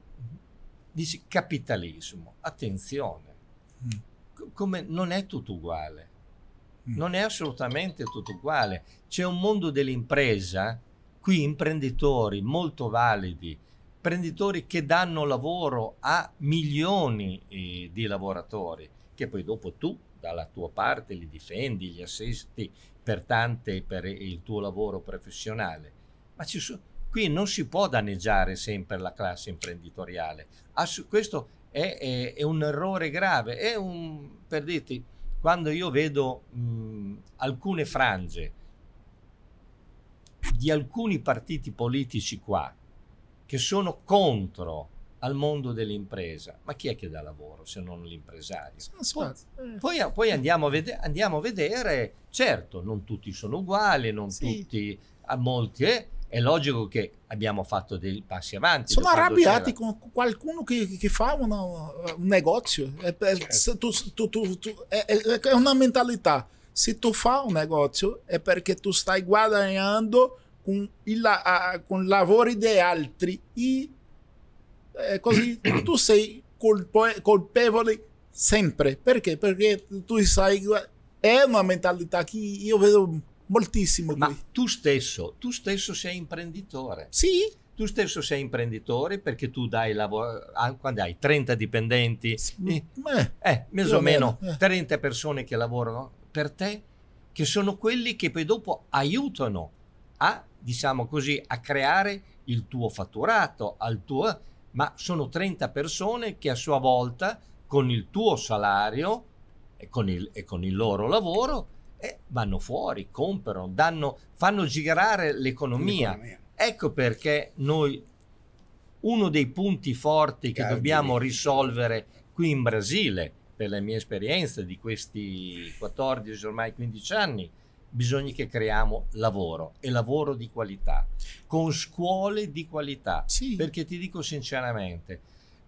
Dici capitalismo, attenzione, mm. come non è tutto uguale, mm. non è assolutamente tutto uguale. C'è un mondo dell'impresa, qui imprenditori molto validi, imprenditori che danno lavoro a milioni eh, di lavoratori, che poi dopo tu dalla tua parte li difendi, li assisti per tante per il tuo lavoro professionale. Ma ci sono Qui non si può danneggiare sempre la classe imprenditoriale. Ass- questo è, è, è, un errore grave. È un, per dirti, quando io vedo mh, alcune frange di alcuni partiti politici qua che sono contro al mondo dell'impresa. Ma chi è che dà lavoro se non l'impresario? Poi, poi, poi andiamo, a vede- andiamo, a vedere, certo, non tutti sono uguali, non sì. tutti, a molti, eh, è logico che abbiamo fatto dei passi avanti. Sono arrabbiati c'era. con qualcuno che, che fa una, un negozio. È, è, certo. tu, tu, tu, è, è una mentalità. Se tu fai un negozio è perché tu stai guadagnando con il, con lavori di altri e eh, così tu sei colpo- colpevole sempre. Perché? Perché tu sai, è una mentalità che io vedo moltissimo. Ma qui. tu stesso, tu stesso sei imprenditore. Sì. Tu stesso sei imprenditore perché tu dai lavoro, ah, quando hai 30 dipendenti, sì. eh, eh, o meno, meno eh. 30 persone che lavorano per te, che sono quelli che poi dopo aiutano a, diciamo così, a creare il tuo fatturato, al tuo, ma sono 30 persone che a sua volta con il tuo salario e con il, e con il loro lavoro eh, vanno fuori, comprano, danno, fanno girare l'economia. l'economia. Ecco perché noi uno dei punti forti che Cardi. dobbiamo risolvere qui in Brasile, per la mia esperienza di questi 14, ormai 15 anni, bisogna che creiamo lavoro e lavoro di qualità, con scuole di qualità. Sì. Perché ti dico sinceramente,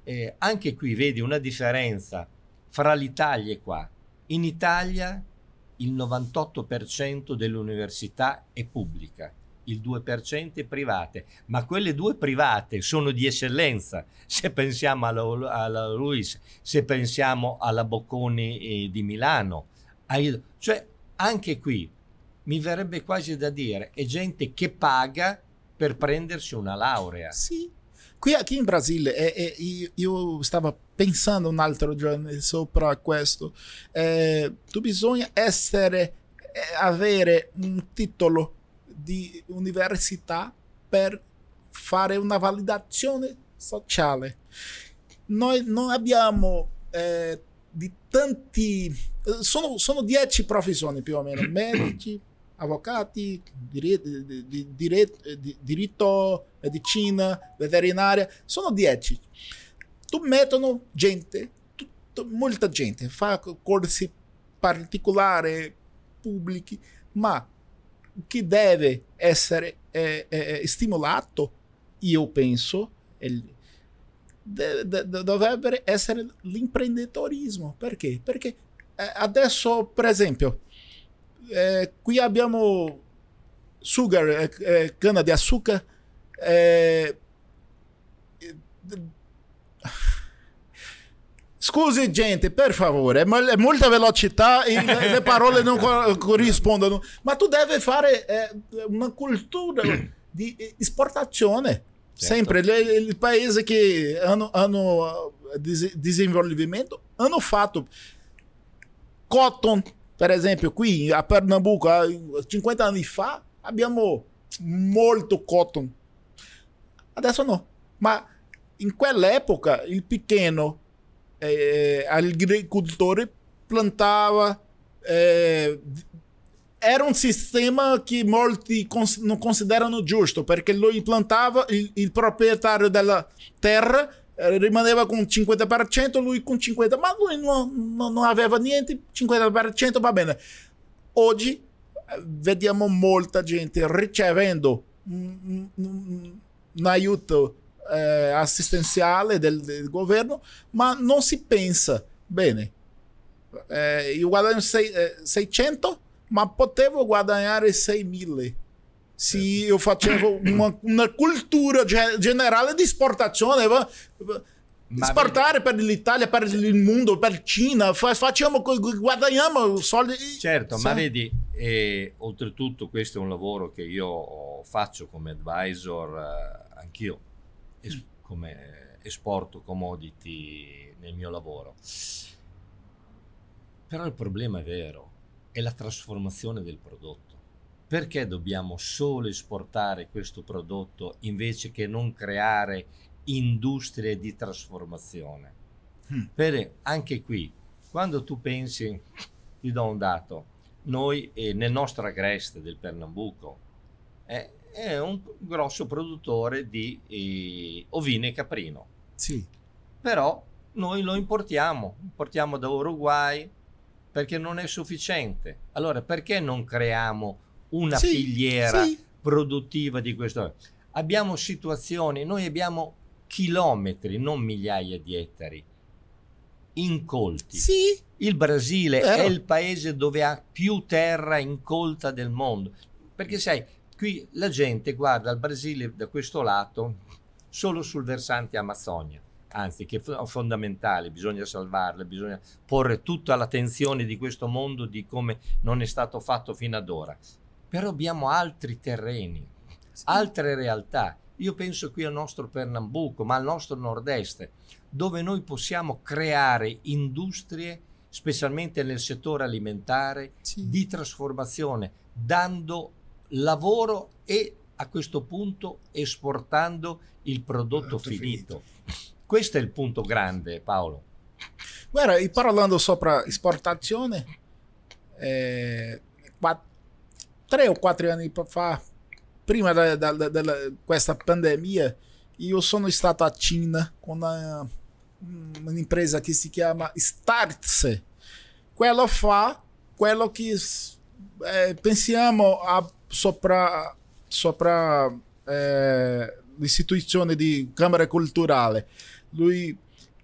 eh, anche qui vedi una differenza fra l'Italia e qua. In Italia il 98% delle università è pubblica, il 2% è private, ma quelle due private sono di eccellenza, se pensiamo alla, alla Luis, se pensiamo alla Bocconi eh, di Milano, ai, cioè anche qui mi verrebbe quasi da dire, è gente che paga per prendersi una laurea. Sì, Qui, aqui em Brasília, é, io, eu estava pensando un altro giorno sopra questo, eh, tu bisogna essere, eh, avere un titolo di università per fare una validazione sociale. Noi non abbiamo eh, di tanti, eh, sono, sono dieci professioni più o meno, medici, avvocati, diritto, diritto, eh, diritto medicina, veterinaria, sono dieci tu mettono gente, tut, molta gente, fa corsi particolari, pubblici, ma che deve essere eh, eh, stimolato, io penso, dovrebbe essere l'imprenditorismo. Perché? Perché eh, adesso, per esempio, eh, qui abbiamo sugar, eh, eh canna di açúcar, eh, Scusi, gente, per favore, è molta velocità e le parole non corrispondono. Ma tu devi fare eh, uma cultura di eh, esportazione. Certo. Sempre. O país que ano, ano eh, desenvolvimento, ano fato. Cotton, por exemplo, aqui a Pernambuco, 50 eh, anos fa, abbiamo molto cotton. Adesso não. Mas in quell'epoca il pequeno eh, agricoltore plantava eh, era un sistema che molti cons não considerano justo, porque ele implantava il proprietario della terra eh, rimaneva con 50%, lui con 50%, ma lui non, não, não aveva niente, 50% va bene. Oggi eh, vediamo molta gente ricevendo un, um, um, um aiuto é, eh, assistenciale del, del, governo, ma non si pensa bem. É, eu ganho 600, ma potevo guadagnare 6.000 mil. Se io facevo una, uma cultura generale di esportazione, Esportare per l'Italia, per il mondo, per Cina, facciamo, guadagniamo soldi. Certo, sì. ma vedi, eh, oltretutto questo è un lavoro che io faccio come advisor eh, anch'io es- come esporto commodity nel mio lavoro. Però il problema è vero, è la trasformazione del prodotto. Perché dobbiamo solo esportare questo prodotto invece che non creare industrie di trasformazione? Mm. Per, anche qui, quando tu pensi, ti do un dato, noi eh, nel nostro agreste del Pernambuco eh, è un grosso produttore di eh, ovine e caprino. Sì. Però noi lo importiamo, importiamo da Uruguay perché non è sufficiente. Allora perché non creiamo una sì, filiera sì. produttiva di questo? Abbiamo situazioni, noi abbiamo chilometri, non migliaia di ettari incolti. Sì. Il Brasile Vero. è il paese dove ha più terra incolta del mondo. Perché sai, Qui la gente guarda il Brasile da questo lato solo sul versante Amazzonia, anzi che è fondamentale, bisogna salvarla, bisogna porre tutta l'attenzione di questo mondo di come non è stato fatto fino ad ora. Però abbiamo altri terreni, sì. altre realtà. Io penso qui al nostro Pernambuco, ma al nostro nord-est, dove noi possiamo creare industrie, specialmente nel settore alimentare, sì. di trasformazione, dando lavoro e a questo punto esportando il prodotto, finito. finito. Questo è il punto grande, Paolo. Guarda, e parlando sopra esportazione, eh, quatt- tre o quattro anni fa, prima di questa pandemia, io sono stato a Cina con eh, una, un'impresa che si chiama Startse. Quello fa quello che eh, pensiamo a sopra, sopra eh, l'istituzione di Camera Culturale. Lui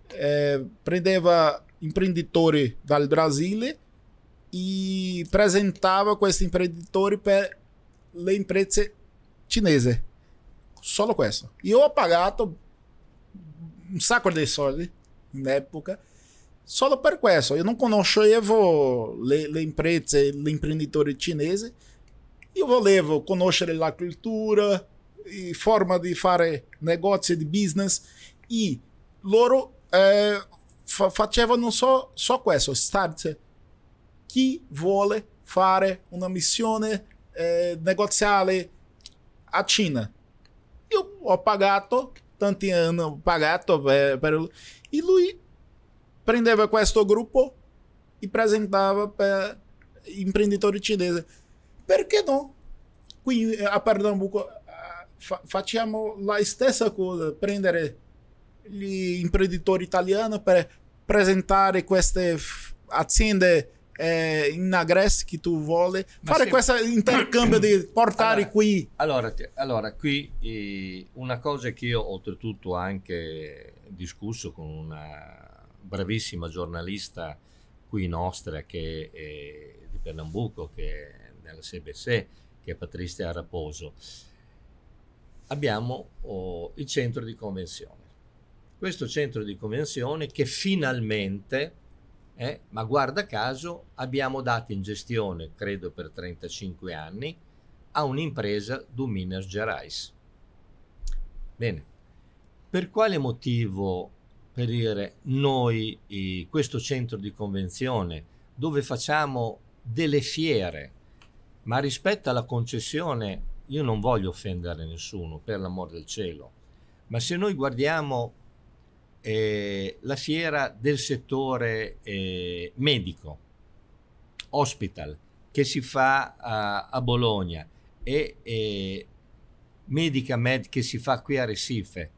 eh, prendeva imprenditori dal Brasile e presentava questi imprenditori per le imprese cinese. Solo questo. Io ho pagato un sacco di soldi in epoca solo per questo. Io non conoscevo le, le imprese, gli imprenditori cinesi Io volevo conhecer a cultura, forma fazer fare e de business e loro eh, facevano só, só questo, start chi vuole fare una missione eh, negoziale a Cina. Io ho pagato tanti anni, ho pagato per, per, e lui prendeva questo gruppo e apresentava para imprenditori cinesi. perché no? Qui eh, a ah, Pernambuco eh, facciamo la stessa cosa, prendere gli imprenditori italiani per presentare queste aziende eh, in Agresse che tu vuole, Ma fare questo intercambio di portare allora, qui. Allora, allora qui eh, una cosa che io oltretutto ho anche discusso con una bravissima giornalista qui nostra che è eh, di Pernambuco, che nella CBC, che è Patrizia Araposo, abbiamo oh, il centro di convenzione. Questo centro di convenzione che finalmente, eh, ma guarda caso, abbiamo dato in gestione, credo per 35 anni, a un'impresa di Minas Gerais. Bene, per quale motivo, per dire, noi eh, questo centro di convenzione, dove facciamo delle fiere ma rispetto alla concessione io non voglio offendere nessuno, per l'amor del cielo, ma se noi guardiamo eh, la fiera del settore eh, medico, hospital, che si fa a, a Bologna e, e eh, Medica Med che si fa qui a Recife,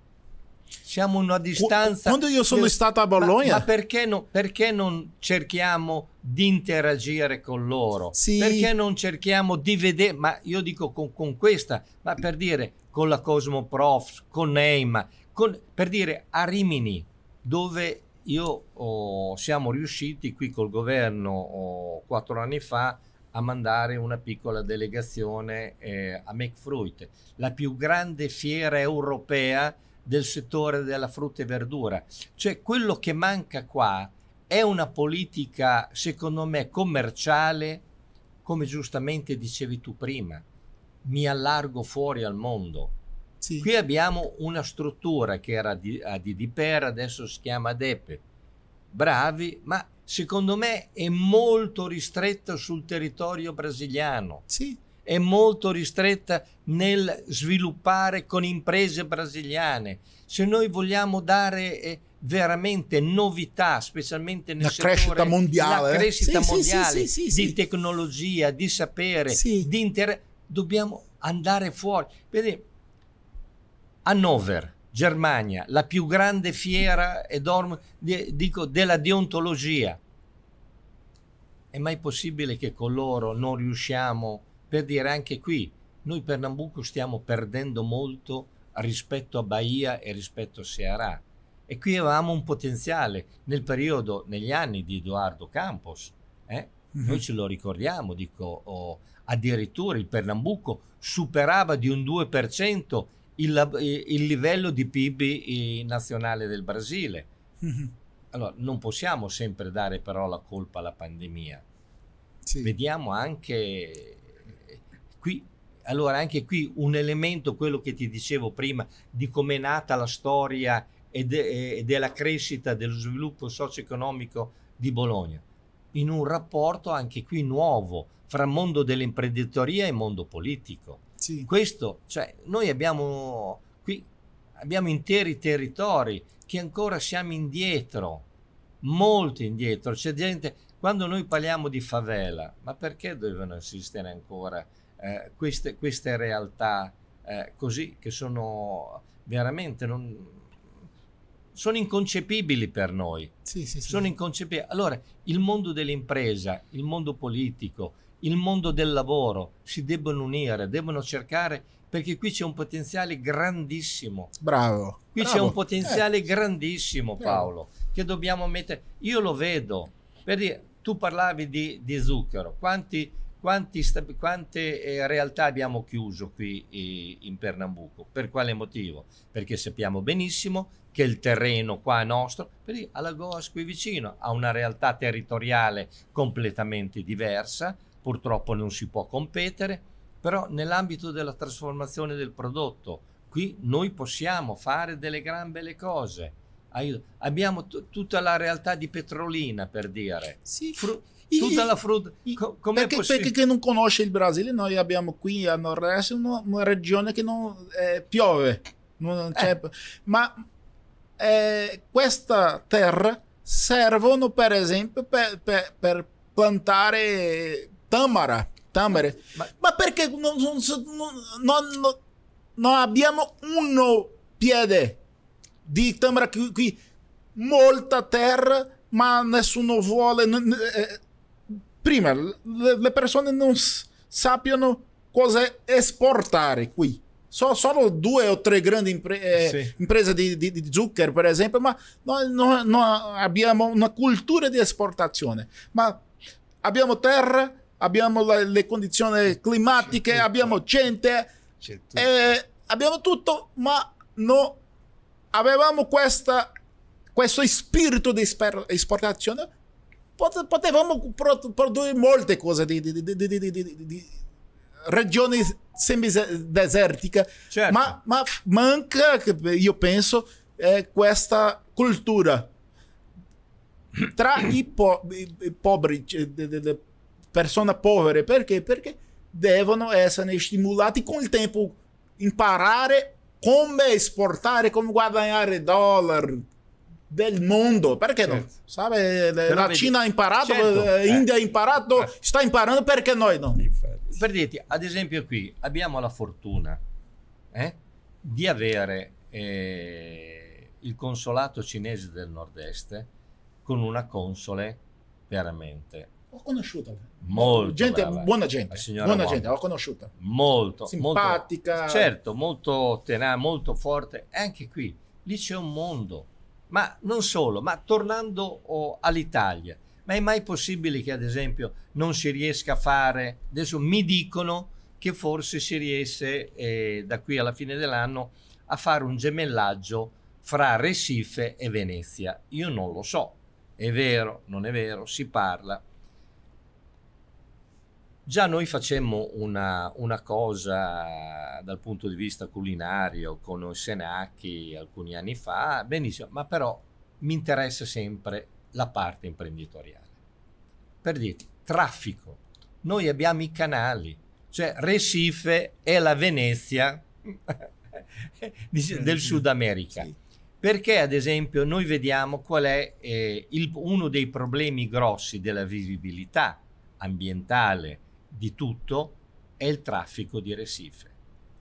siamo una distanza. Quando io sono io, stato a Bologna. Ma, ma perché, no, perché, non cerchiamo di interagire con loro? Sì. Perché non cerchiamo di vedere, ma io dico con, con questa, ma per dire con la Cosmoprof, con Neima, con, per dire a Rimini, dove io oh, siamo riusciti qui col governo oh, quattro anni fa a mandare una piccola delegazione eh, a McFruit, la più grande fiera europea del settore della frutta e verdura. Cioè quello che manca qua è una politica, secondo me, commerciale, come giustamente dicevi tu prima, mi allargo fuori al mondo. Sì. Qui abbiamo una struttura che era di, a DDPR, adesso si chiama DEPE. Bravi, ma secondo me è molto ristretta sul territorio brasiliano. Sì è molto ristretta nel sviluppare con imprese brasiliane. Se noi vogliamo dare eh, veramente novità, specialmente nella crescita mondiale, la eh? crescita sì, mondiale sì, sì, di tecnologia, di sapere, di inter... dobbiamo andare fuori. Vedi, Hannover, Germania, la più grande fiera e dico, della deontologia. È mai possibile che con loro non riusciamo a per dire anche qui, noi Pernambuco stiamo perdendo molto rispetto a Bahia e rispetto a Ceará. E qui avevamo un potenziale nel periodo, negli anni di Edoardo Campos. Eh? Mm-hmm. Noi ce lo ricordiamo, dico, oh, addirittura il Pernambuco superava di un 2% il, il livello di PIB nazionale del Brasile. Mm-hmm. Allora, non possiamo sempre dare però la colpa alla pandemia. Sì. Vediamo anche Qui, allora anche qui un elemento, quello che ti dicevo prima, di come è nata la storia e, de, e della crescita, dello sviluppo socio-economico di Bologna, in un rapporto anche qui nuovo fra mondo dell'imprenditoria e mondo politico. Sì. Questo, cioè, noi abbiamo qui abbiamo interi territori che ancora siamo indietro, molto indietro. C'è gente, quando noi parliamo di favela, ma perché devono esistere ancora eh, queste, queste, realtà eh, così che sono veramente non, sono inconcepibili per noi. Sì, sì, sì. Sono inconcepibili. Allora, il mondo dell'impresa, il mondo politico, il mondo del lavoro si debbono unire, debbono cercare perché qui c'è un potenziale grandissimo. Bravo. Qui bravo. c'è un potenziale eh. grandissimo, Paolo, bravo. che dobbiamo mettere. Io lo vedo. Per dire, tu parlavi di, di zucchero. Quanti quanti, quante eh, realtà abbiamo chiuso qui eh, in Pernambuco? Per quale motivo? Perché sappiamo benissimo che il terreno qua è nostro, perché Alagoas qui vicino ha una realtà territoriale completamente diversa, purtroppo non si può competere, però nell'ambito della trasformazione del prodotto qui noi possiamo fare delle gran belle cose. Aiuto. Abbiamo t- tutta la realtà di Petrolina, per dire. Sì. Fru- tutta la frutta. Co- perché, perché chi non conosce il Brasile, noi abbiamo qui a nord-est una, una regione che non eh, piove, non eh. ma eh, questa terra servono per esempio per, per, per plantare tamara. Tamare. Ma, ma perché non, non, non, non, abbiamo uno piede di tamara qui, qui? Molta terra, ma nessuno vuole. Eh, prima le persone non sappiano cosa esportare qui. Só, só duas ou três grandes empre eh, empresas de, de, de, Zucker, por exemplo, mas nós não, não abbiamo una cultura di esportazione. Ma abbiamo terra, abbiamo le condizioni climatiche, abbiamo gente, eh, abbiamo tutto, ma non avevamo questa, questo spirito di esportazione Potevamo produrre molte cose di, di, di, di regione semidesertica, certo. ma, ma, manca, io penso, eh, questa cultura. Tra i, po- i poveri, persone povere, perché? Perché devono essere stimolati con il tempo, imparare come esportare, come guadagnare dollaro, del mondo, perché que certo. não? Sabe? Però a Cina ha imparato, l'India certo, eh. eh. ha imparato, eh. sta imparando perché noi no? Infatti. Per dirti, ad esempio qui abbiamo la fortuna eh, di avere eh, il consolato cinese del nord-est con una console veramente ho conosciuta molto gente, brava. buona gente, buona Wanda. gente, l'ho conosciuta molto simpatica, molto, certo, molto tenace, molto forte. Anche qui lì c'è un mondo ma non solo, ma tornando oh, all'Italia, ma è mai possibile che ad esempio non si riesca a fare, adesso mi dicono che forse si riesce eh, da qui alla fine dell'anno a fare un gemellaggio fra Recife e Venezia. Io non lo so, è vero, non è vero, si parla, Già noi facemmo una, una, cosa dal punto di vista culinario con Senacchi alcuni anni fa, benissimo, ma però mi interessa sempre la parte imprenditoriale. Per dirti, traffico. Noi abbiamo i canali, cioè Recife è la Venezia del Sud America. Sì. Perché ad esempio noi vediamo qual è eh, il, uno dei problemi grossi della visibilità ambientale di tutto è il traffico di Recife.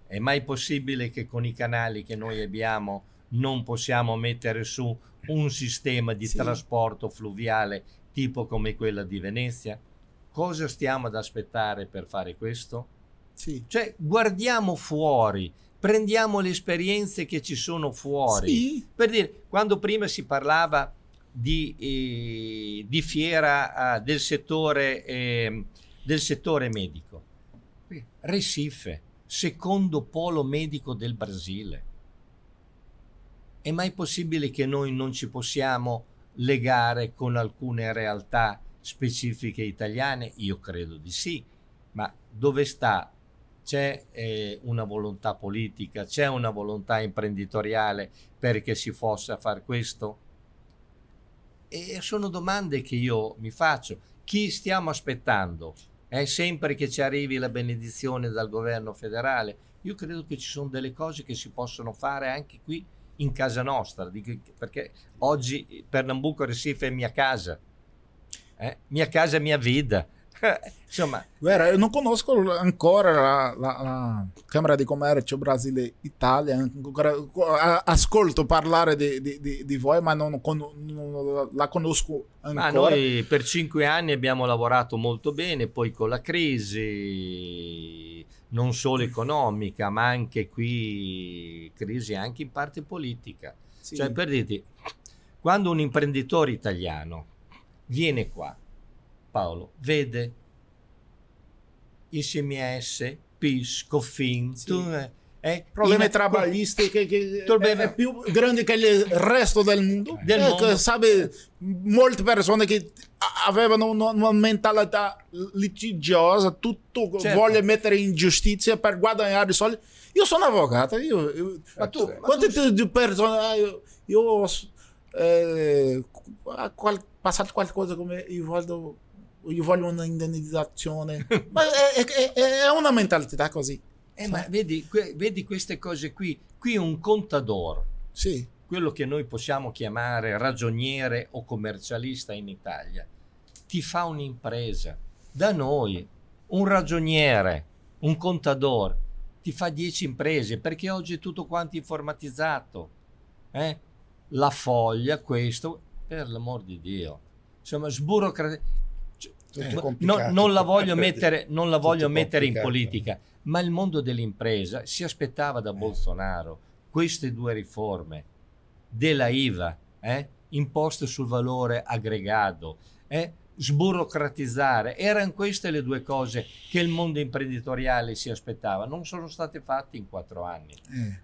È mai possibile che con i canali che noi abbiamo non possiamo mettere su un sistema di sì. trasporto fluviale tipo come quella di Venezia? Cosa stiamo ad aspettare per fare questo? Sì. Cioè, guardiamo fuori, prendiamo le esperienze che ci sono fuori. Sì. Per dire, quando prima si parlava di, eh, di fiera eh, del settore eh, del settore medico. Recife, secondo polo medico del Brasile. È mai possibile che noi non ci possiamo legare con alcune realtà specifiche italiane? Io credo di sì, ma dove sta? C'è eh, una volontà politica, c'è una volontà imprenditoriale perché si possa fare questo? E sono domande che io mi faccio. Chi stiamo aspettando? eh, sempre che ci arrivi la benedizione dal governo federale. Io credo che ci sono delle cose che si possono fare anche qui in casa nostra, perché oggi eh, Pernambuco Recife è mia casa, eh? mia casa, è mia vita. Insomma, Guerra, io non conosco ancora la, la, la Camera di Commercio Brasile-Italia, ascolto parlare di, di, di, di voi ma non, con, non, la conosco ancora. Ma noi per cinque anni abbiamo lavorato molto bene, poi con la crisi non solo economica ma anche qui crisi anche in parte politica. Sì. Cioè per dirti, quando un imprenditore italiano viene qua Paolo, Vede, ICMS, PIS, COFIN, tudo. É, eh, é eh, problema inac... trabalhista que, que problema. Eh, più grande que o resto do mundo. Del é, mundo. sabe, molte persone che avevano uma mentalità litigiosa, tutto certo. voglio mettere in giustizia per guadagnare soldi. Io sono avvocato, io, io ma tu, certo. quante tu... persone ah, io, io eh, qual, passato qualcosa come Ivaldo io voglio un'indennizzazione. ma è, è, è, una mentalità così. Eh, ma vedi, que, vedi, queste cose qui. Qui un contador, sì. quello che noi possiamo chiamare ragioniere o commercialista in Italia, ti fa un'impresa. Da noi un ragioniere, un contador, ti fa 10 imprese perché oggi è tutto quanto informatizzato. Eh? La foglia, questo, per l'amor di Dio. Insomma, sburocratizzato No, non la voglio mettere, la voglio mettere in politica, ma il mondo dell'impresa si aspettava da eh. Bolsonaro queste due riforme della IVA, eh, imposte sul valore aggregato, eh, sburocratizzare. Erano queste le due cose che il mondo imprenditoriale si aspettava, non sono state fatte in quattro anni.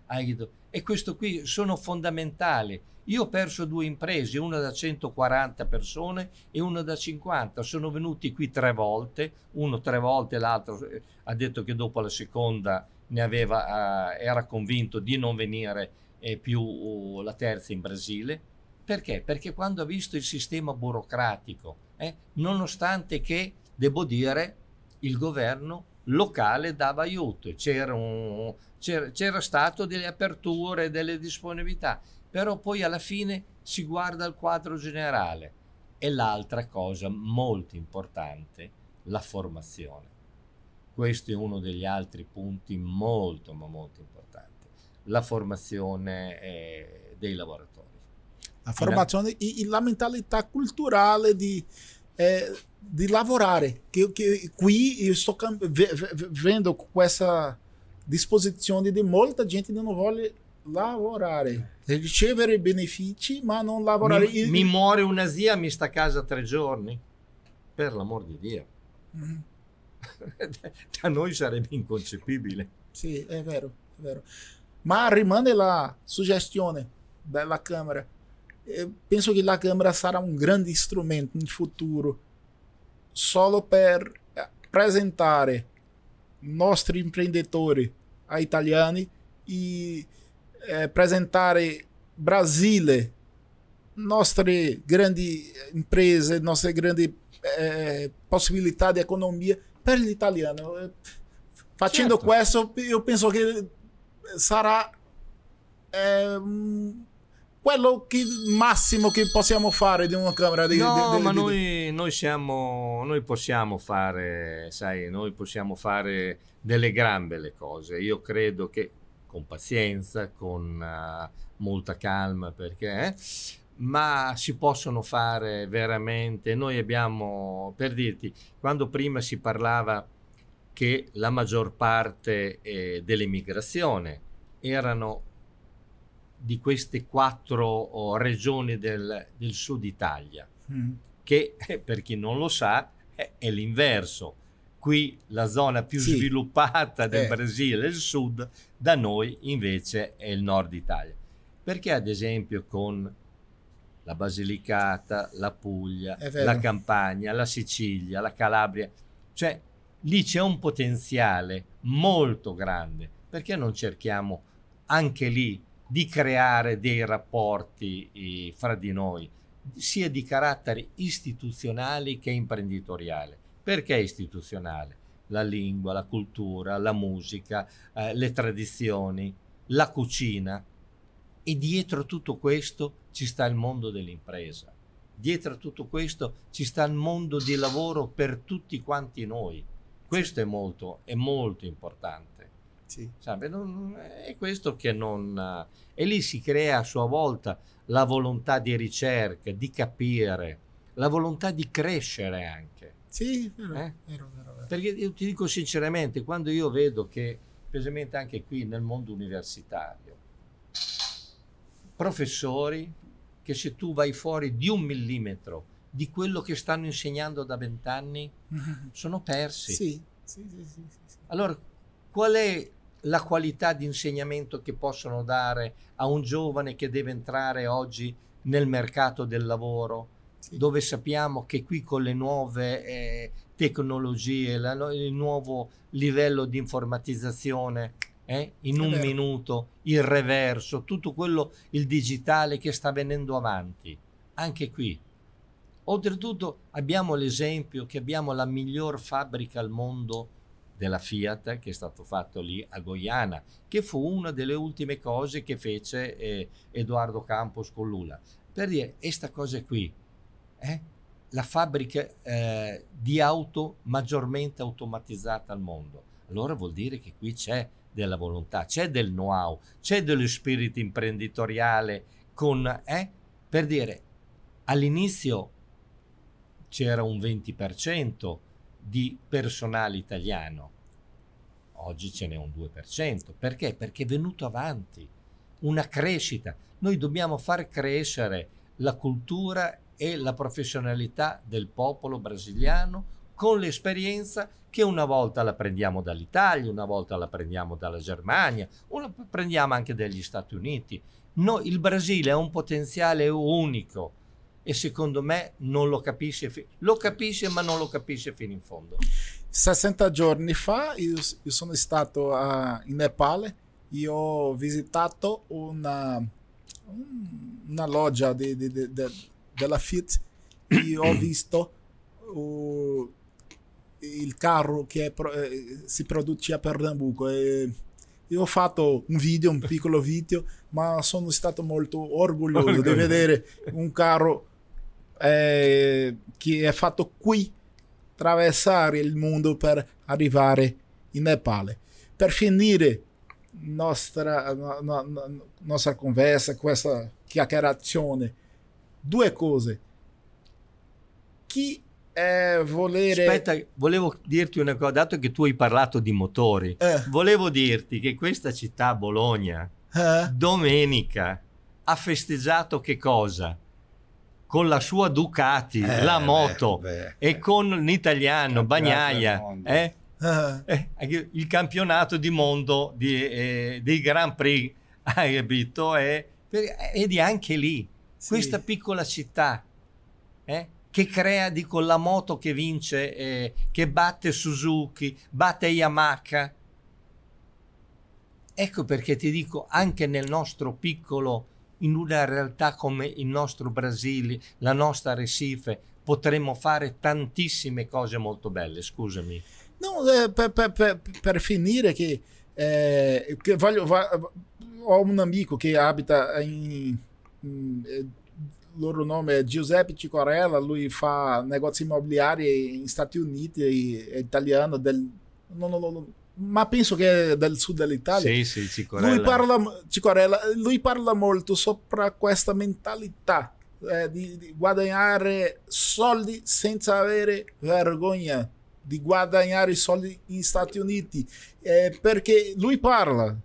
Eh. E questo qui sono fondamentali. Io ho perso due imprese, una da 140 persone e una da 50. Sono venuti qui tre volte, uno tre volte, l'altro eh, ha detto che dopo la seconda ne aveva, eh, era convinto di non venire eh, più uh, la terza in Brasile. Perché? Perché quando ha visto il sistema burocratico, eh, nonostante che, devo dire, il governo locale dava aiuto, c'era, un, c'era, c'era stato delle aperture, delle disponibilità, però poi alla fine si guarda il quadro generale. E l'altra cosa molto importante, la formazione. Questo è uno degli altri punti molto, ma molto importanti. La formazione eh, dei lavoratori a formazione e, e la mentalità culturale di, é, eh, de lavorare, Che, que qui eu sto vendo questa disposizione di molta gente che non vuole lavorare. Ricevere benefici, ma non lavorare. Mi, mi muore una zia, mi sta a casa tre giorni. Per l'amor di Dio. Mm. da noi sarebbe inconcepibile. Sì, è vero, è vero. Ma rimane la suggestione della Camera. Eu penso que a Câmara será é um grande instrumento no futuro só para apresentar eh, nossos empreendedores a e apresentar eh, Brasília, nossa grande empresa, nossa grande eh, é, possibilidade de economia para o italiano. Fazendo isso, eu penso que será quello che, massimo che possiamo fare di una camera di, no, di, ma di, noi, noi, siamo, noi possiamo fare sai noi possiamo fare delle grandi le cose io credo che con pazienza con uh, molta calma perché eh, ma si possono fare veramente noi abbiamo per dirti quando prima si parlava che la maggior parte eh, dell'immigrazione erano di queste quattro oh, regioni del, del sud Italia, mm. che eh, per chi non lo sa è, è l'inverso. Qui la zona più sì. sviluppata del eh. Brasile è il sud, da noi invece è il nord Italia. Perché ad esempio con la Basilicata, la Puglia, la Campania, la Sicilia, la Calabria, cioè lì c'è un potenziale molto grande, perché non cerchiamo anche lì di creare dei rapporti fra di noi, sia di carattere istituzionale che imprenditoriale. Perché istituzionale? La lingua, la cultura, la musica, eh, le tradizioni, la cucina. E dietro tutto questo ci sta il mondo dell'impresa. Dietro tutto questo ci sta il mondo di lavoro per tutti quanti noi. Questo è molto, è molto importante. Sì. Non, è questo che non... Eh, e lì si crea a sua volta la volontà di ricerca, di capire, la volontà di crescere anche. Sì, vero, eh? vero, vero, vero. Perché io ti dico sinceramente, quando io vedo che, specialmente anche qui nel mondo universitario, professori che se tu vai fuori di un millimetro di quello che stanno insegnando da vent'anni, sono persi. Sì, sì, sì, sì, sì. Allora, qual è la qualità di insegnamento che possono dare a un giovane che deve entrare oggi nel mercato del lavoro, sì. dove sappiamo che qui con le nuove eh, tecnologie, la, il nuovo livello di informatizzazione, eh, in un minuto, il reverso, tutto quello, il digitale che sta venendo avanti, anche qui. Oltretutto abbiamo l'esempio che abbiamo la miglior fabbrica al mondo della Fiat che è stato fatto lì a Goiana, che fu una delle ultime cose che fece eh, Edoardo Campos con Lula. Per dire, questa cosa qui è eh? la fabbrica eh, di auto maggiormente automatizzata al mondo. Allora vuol dire che qui c'è della volontà, c'è del know-how, c'è dello spirito imprenditoriale con, eh? per dire, all'inizio c'era un 20%, di personale italiano. Oggi ce n'è un 2%. Perché? Perché è venuto avanti una crescita. Noi dobbiamo far crescere la cultura e la professionalità del popolo brasiliano con l'esperienza che una volta la prendiamo dall'Italia, una volta la prendiamo dalla Germania, una prendiamo anche dagli Stati Uniti. No, il Brasile ha un potenziale unico e secondo me non lo capisce, lo capisce ma non lo capisce fino in fondo. 60 giorni fa io, io sono stato a, in Nepal e ho visitato una, una loggia di, di, di, della Fit e ho visto uh, il carro che pro, eh, si produce a Pernambuco. E, io ho fatto un video, un piccolo video, ma sono stato molto orgoglioso, orgoglioso. di vedere un carro eh, che è fatto qui, attraversare il mondo per arrivare in Nepal. Per finire nostra, no, no, no, nostra conversa, questa chiacchierazione, due cose. Chi è volere... Aspetta, volevo dirti una cosa, dato che tu hai parlato di motori, eh. volevo dirti che questa città, Bologna, eh. domenica ha festeggiato che cosa? con la sua Ducati, eh, la moto beh, beh, e con l'italiano Bagnaia, eh? eh, eh il campionato di mondo di, eh, dei Grand Prix, hai capito? Eh, ed anche lì, sì. questa piccola città che crea, di con la moto che vince, che batte Suzuki, batte Yamaha. Ecco perché ti dico, anche nel nostro piccolo in una realtà come il nostro Brasile, la nostra Recife, potremmo fare tantissime cose molto belle, scusami. No, eh, per, per, per, per, finire che, eh, che voglio, va, ho un amico che abita in, in eh, loro nome è Giuseppe Cicorella, lui fa negozi immobiliari in Stati Uniti, è italiano del... No, no, no, ma penso che è del sud dell'Italia. Sì, sì, Cicorella. Lui parla, Cicorella, lui parla molto sopra questa mentalità eh, di, di, guadagnare soldi senza avere vergogna, di guadagnare soldi negli Stati Uniti, eh, perché lui parla,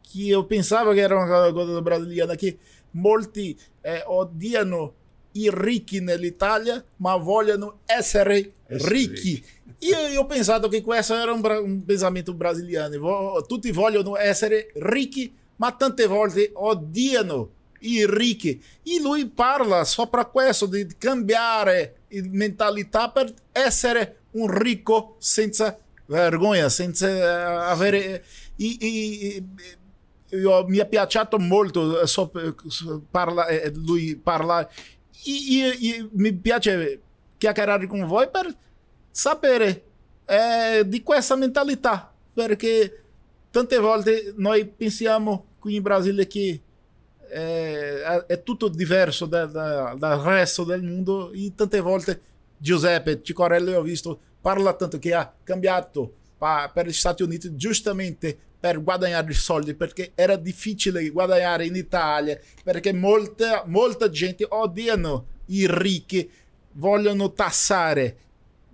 che io pensavo che era una cosa brasiliana, che molti eh, odiano i ricchi nell'Italia, ma vogliono essere ricchi. E io ho pensato che questo era um, um pensamento brasileiro. Tutti vogliono essere ricchi, ma tante volte odiano i ricchi. E lui parla solo per questo, di cambiare mentalità per essere un ricco senza vergogna, senza eh, avere... E, e, e, io, mi è piaciuto molto eh, so, eh, so, parla, lui parlare. E, mi piace chiacchierare con voi per sapere eh, di essa mentalidade porque tante volte nós pensamos que em Brasília que é, é, é, tudo diverso da, da, da, resto do mundo e tante volte Giuseppe Cicorelli eu visto parla tanto que ha cambiato para os Estados Unidos justamente para per guadagnare soldi perché era difficile guadagnare in Italia perché molta, molta gente odiano i ricchi vogliono tassare,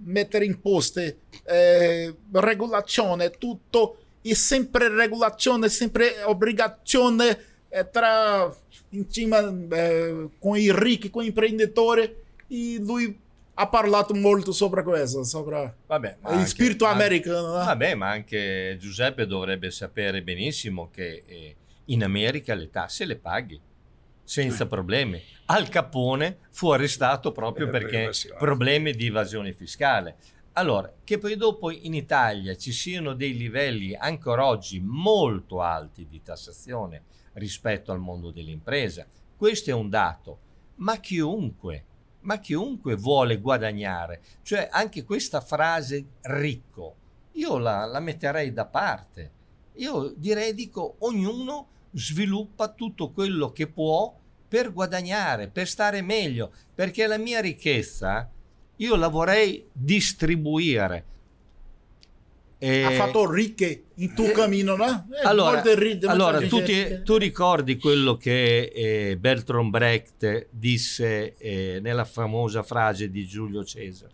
mettere imposte, eh, regolazione, tutto e sempre regolazione, sempre obbligazione eh, tra in eh, con i ricchi, con gli imprenditori e lui ha parlato molto sopra questo, sopra Vabbè, il anche, spirito anche, americano. No? Vabbè, ma anche Giuseppe dovrebbe sapere benissimo che eh, in America le tasse le paghi senza problemi. Al Capone fu arrestato proprio eh, perché problemi di evasione fiscale. Allora, che poi dopo in Italia ci siano dei livelli ancora oggi molto alti di tassazione rispetto al mondo dell'impresa, questo è un dato, ma chiunque, ma chiunque vuole guadagnare, cioè anche questa frase ricco, io la, la metterei da parte, io direi dico ognuno sviluppa tutto quello che può per guadagnare, per stare meglio, perché la mia ricchezza io la vorrei distribuire. E... Ha eh, fatto ricche in tuo eh, cammino, no? Eh, allora, allora tu, ti, tu, ricordi quello che eh, Bertrand Brecht disse eh, nella famosa frase di Giulio Cesare.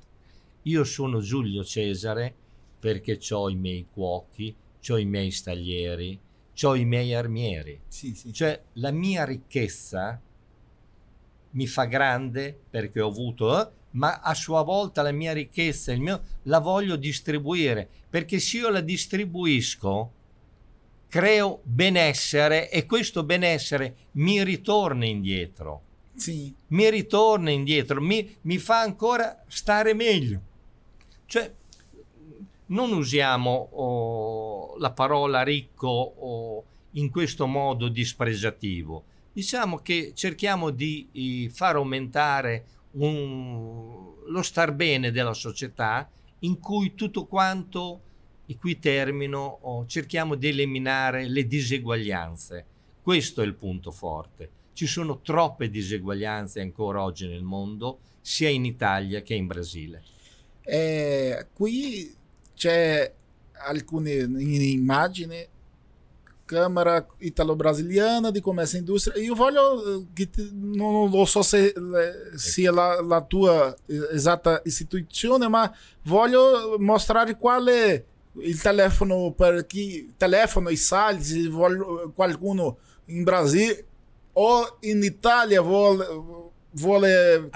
Io sono Giulio Cesare perché ho i miei cuochi, ho i miei staglieri, ho i miei armieri. Sì, sì. Cioè la mia ricchezza mi fa grande perché ho avuto, eh, ma a sua volta la mia ricchezza, il mio, la voglio distribuire, perché se io la distribuisco, creo benessere e questo benessere mi ritorna indietro. Sì. Mi ritorna indietro, mi, mi fa ancora stare meglio. Cioè, non usiamo oh, la parola ricco oh, in questo modo dispregiativo. Diciamo che cerchiamo di far aumentare un, lo star bene della società in cui tutto quanto, e qui termino, oh, cerchiamo di eliminare le diseguaglianze. Questo è il punto forte. Ci sono troppe diseguaglianze ancora oggi nel mondo, sia in Italia che in Brasile. Eh, qui c'è alcune in immagini Câmara Italo-Brasiliana de Comércio e Indústria. E eu olho que não, vou só se, eh, se la, a tua exata instituição, mas vou mostrar qual é o telefone para que telefone e salas, vou qualcuno em Brasil ou em Itália, vou vou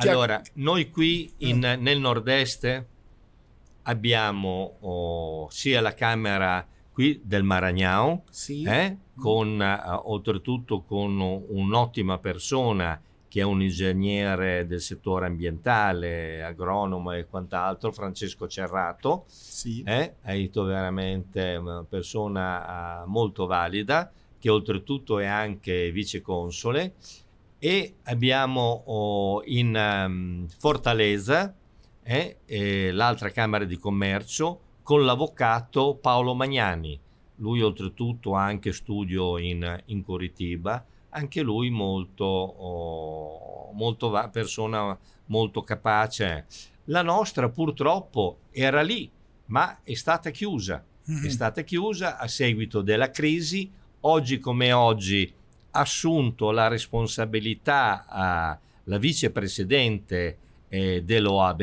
che... Allora, noi qui in, mm. nel abbiamo oh, sia la Camera qui del Maragnao, sì. eh, con, uh, oltretutto con un'ottima persona che è un ingegnere del settore ambientale, agronomo e quant'altro, Francesco Cerrato. Sì. Eh, è veramente una persona uh, molto valida, che oltretutto è anche viceconsole. E abbiamo oh, in um, Fortaleza, eh, eh, l'altra Camera di Commercio, con l'avvocato Paolo Magnani. Lui oltretutto ha anche studio in, in Coritiba, anche lui molto, oh, molto va, persona molto capace. La nostra purtroppo era lì, ma è stata chiusa. Mm-hmm. È stata chiusa a seguito della crisi. Oggi come oggi ha assunto la responsabilità ah, la vicepresidente eh, dell'OAB,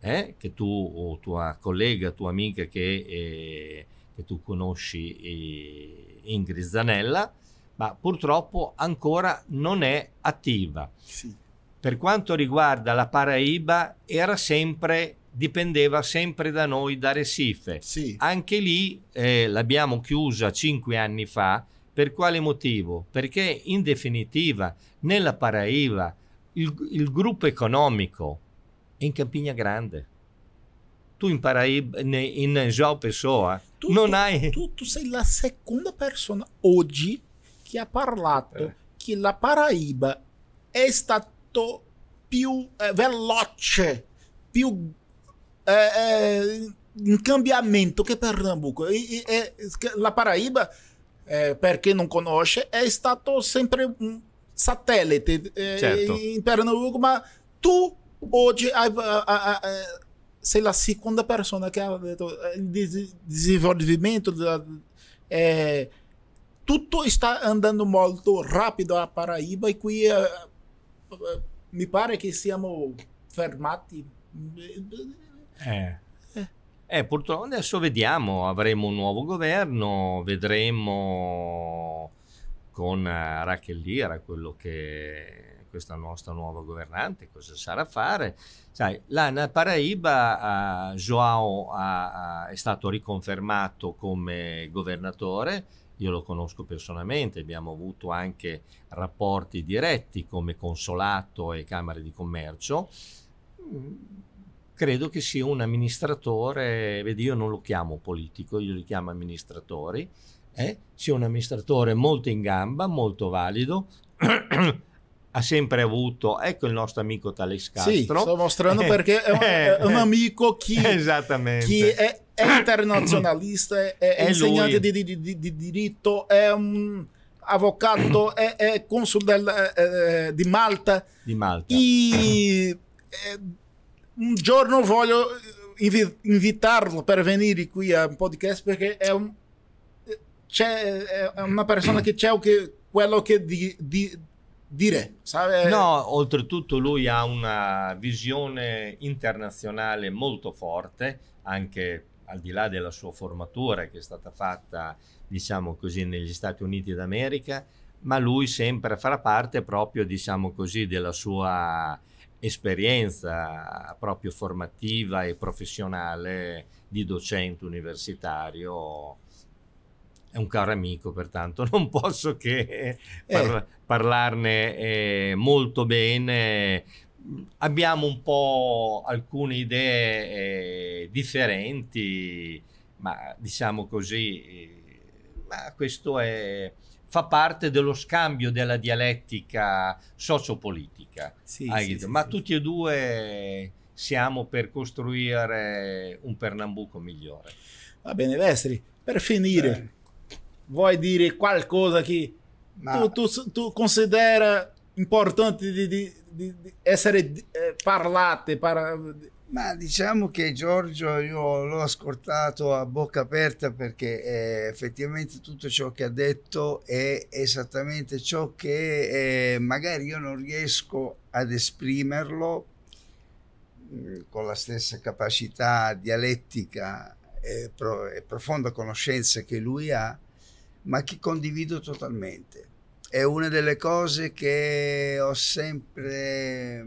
eh, che tu o tua collega, tua amica che, eh, che tu conosci eh, in Grizzanella, ma purtroppo ancora non è attiva. Sì. Per quanto riguarda la Paraiba, era sempre dipendeva sempre da noi, da Recife. Sì. Anche lì eh, l'abbiamo chiusa cinque anni fa. Per quale motivo? Perché in definitiva nella Paraiba il, il gruppo economico è in Campigna Grande tu in Paraíba, in João Pessoa, tu, non tu, hai... Tu, tu, sei la seconda persona oggi che ha parlato eh. che la Paraíba è stato più eh, veloce, più eh, eh in cambiamento che Pernambuco. E, e, la Paraíba, eh, per chi non conosce, è stato sempre... Un, satélite em eh, Pernambuco, mas tu hoje eh, eh, a, a, a, sei lá, segunda pessoa que é desenvolvimento da, é, tudo está andando muito rápido a Paraíba e que me parece que se chama Fermati é eh, purtroppo adesso vediamo, avremo un nuovo governo, vedremo con eh, Raquel Lira, quello che questa nostra nuova governante cosa sarà fare. Sai, là nella Paraíba uh, eh, Joao ha, eh, ha, è stato riconfermato come governatore, io lo conosco personalmente, abbiamo avuto anche rapporti diretti come consolato e camere di Commercio. Credo che sia un amministratore, vedi io non lo chiamo politico, io li chiamo amministratori, eh, sia un amministratore molto in gamba, molto valido. ha sempre avuto, ecco il nostro amico Tales Castro. Sì, sto mostrando eh. perché è un, eh. è un amico chi, chi è, è, internazionalista, è, è insegnante di, di, di, di, diritto, è un avvocato, è, è consul del, eh, eh di Malta. Di Malta. E, un giorno voglio invitarlo per venire qui a un podcast perché è un c'è eh, una persona che c'è o che quello che di, di, dire. Sabe? No, oltretutto lui ha una visione internazionale molto forte, anche al di là della sua formatura che è stata fatta, diciamo così, negli Stati Uniti d'America, ma lui sempre farà parte proprio, diciamo così, della sua esperienza proprio formativa e professionale di docente universitario è un caro amico, pertanto non posso che eh. par- parlarne eh, molto bene. Abbiamo un po' alcune idee eh, differenti, ma diciamo così, eh, ma questo è, fa parte dello scambio della dialettica sociopolitica. Sì, ah, sì, sì, ma tutti e due siamo per costruire un Pernambuco migliore. Va bene, Vestri, per finire, eh vuoi dire qualcosa che Ma... tu, tu, tu considera importante di, di, di, di essere eh, parlate? Para... Ma diciamo che Giorgio io l'ho ascoltato a bocca aperta perché eh, effettivamente tutto ciò che ha detto è esattamente ciò che eh, magari io non riesco ad esprimerlo mm, con la stessa capacità dialettica e, eh, pro e profonda conoscenza che lui ha, ma che condivido totalmente. È una delle cose che ho sempre...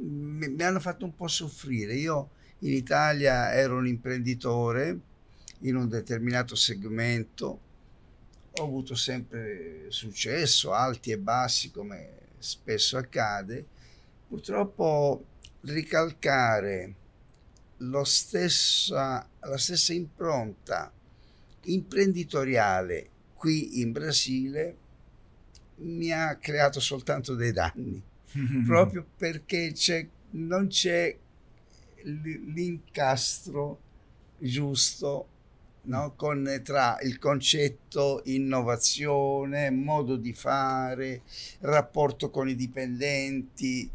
mi, mi hanno fatto un po' soffrire. Io in Italia ero un imprenditore in un determinato segmento, ho avuto sempre successo, alti e bassi come spesso accade. Purtroppo ricalcare stessa, la stessa impronta imprenditoriale qui in Brasile mi ha creato soltanto dei danni, proprio perché c'è, non c'è l'incastro giusto no? Con, tra il concetto innovazione, modo di fare, rapporto con i dipendenti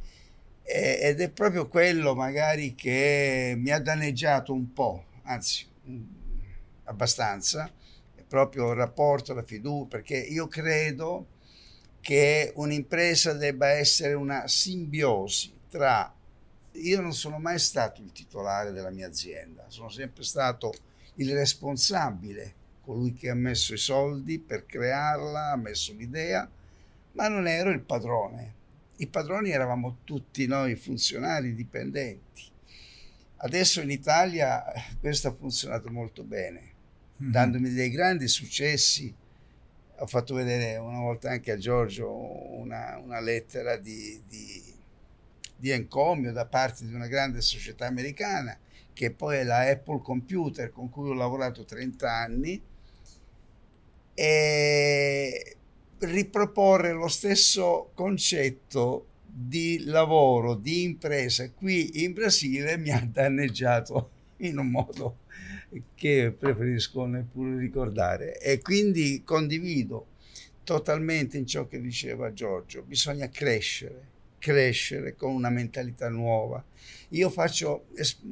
eh, ed è proprio quello magari che mi ha danneggiato un po', anzi abbastanza, proprio il rapporto, la fiducia, perché io credo che un'impresa debba essere una simbiosi tra... Io non sono mai stato il titolare della mia azienda, sono sempre stato il responsabile, colui che ha messo i soldi per crearla, ha messo l'idea, ma non ero il padrone. I padroni eravamo tutti noi funzionari dipendenti. Adesso in Italia eh, questo ha funzionato molto bene Mhm. dandomi dei grandi successi. Ho fatto vedere una volta anche a Giorgio una, una lettera di, di, di, encomio da parte di una grande società americana, che poi è la Apple Computer, con cui ho lavorato 30 anni, e riproporre lo stesso concetto di lavoro, di impresa qui in Brasile mi ha danneggiato in un modo che preferisco neppure ricordare. E quindi condivido totalmente in ciò che diceva Giorgio, bisogna crescere, crescere con una mentalità nuova. Io faccio,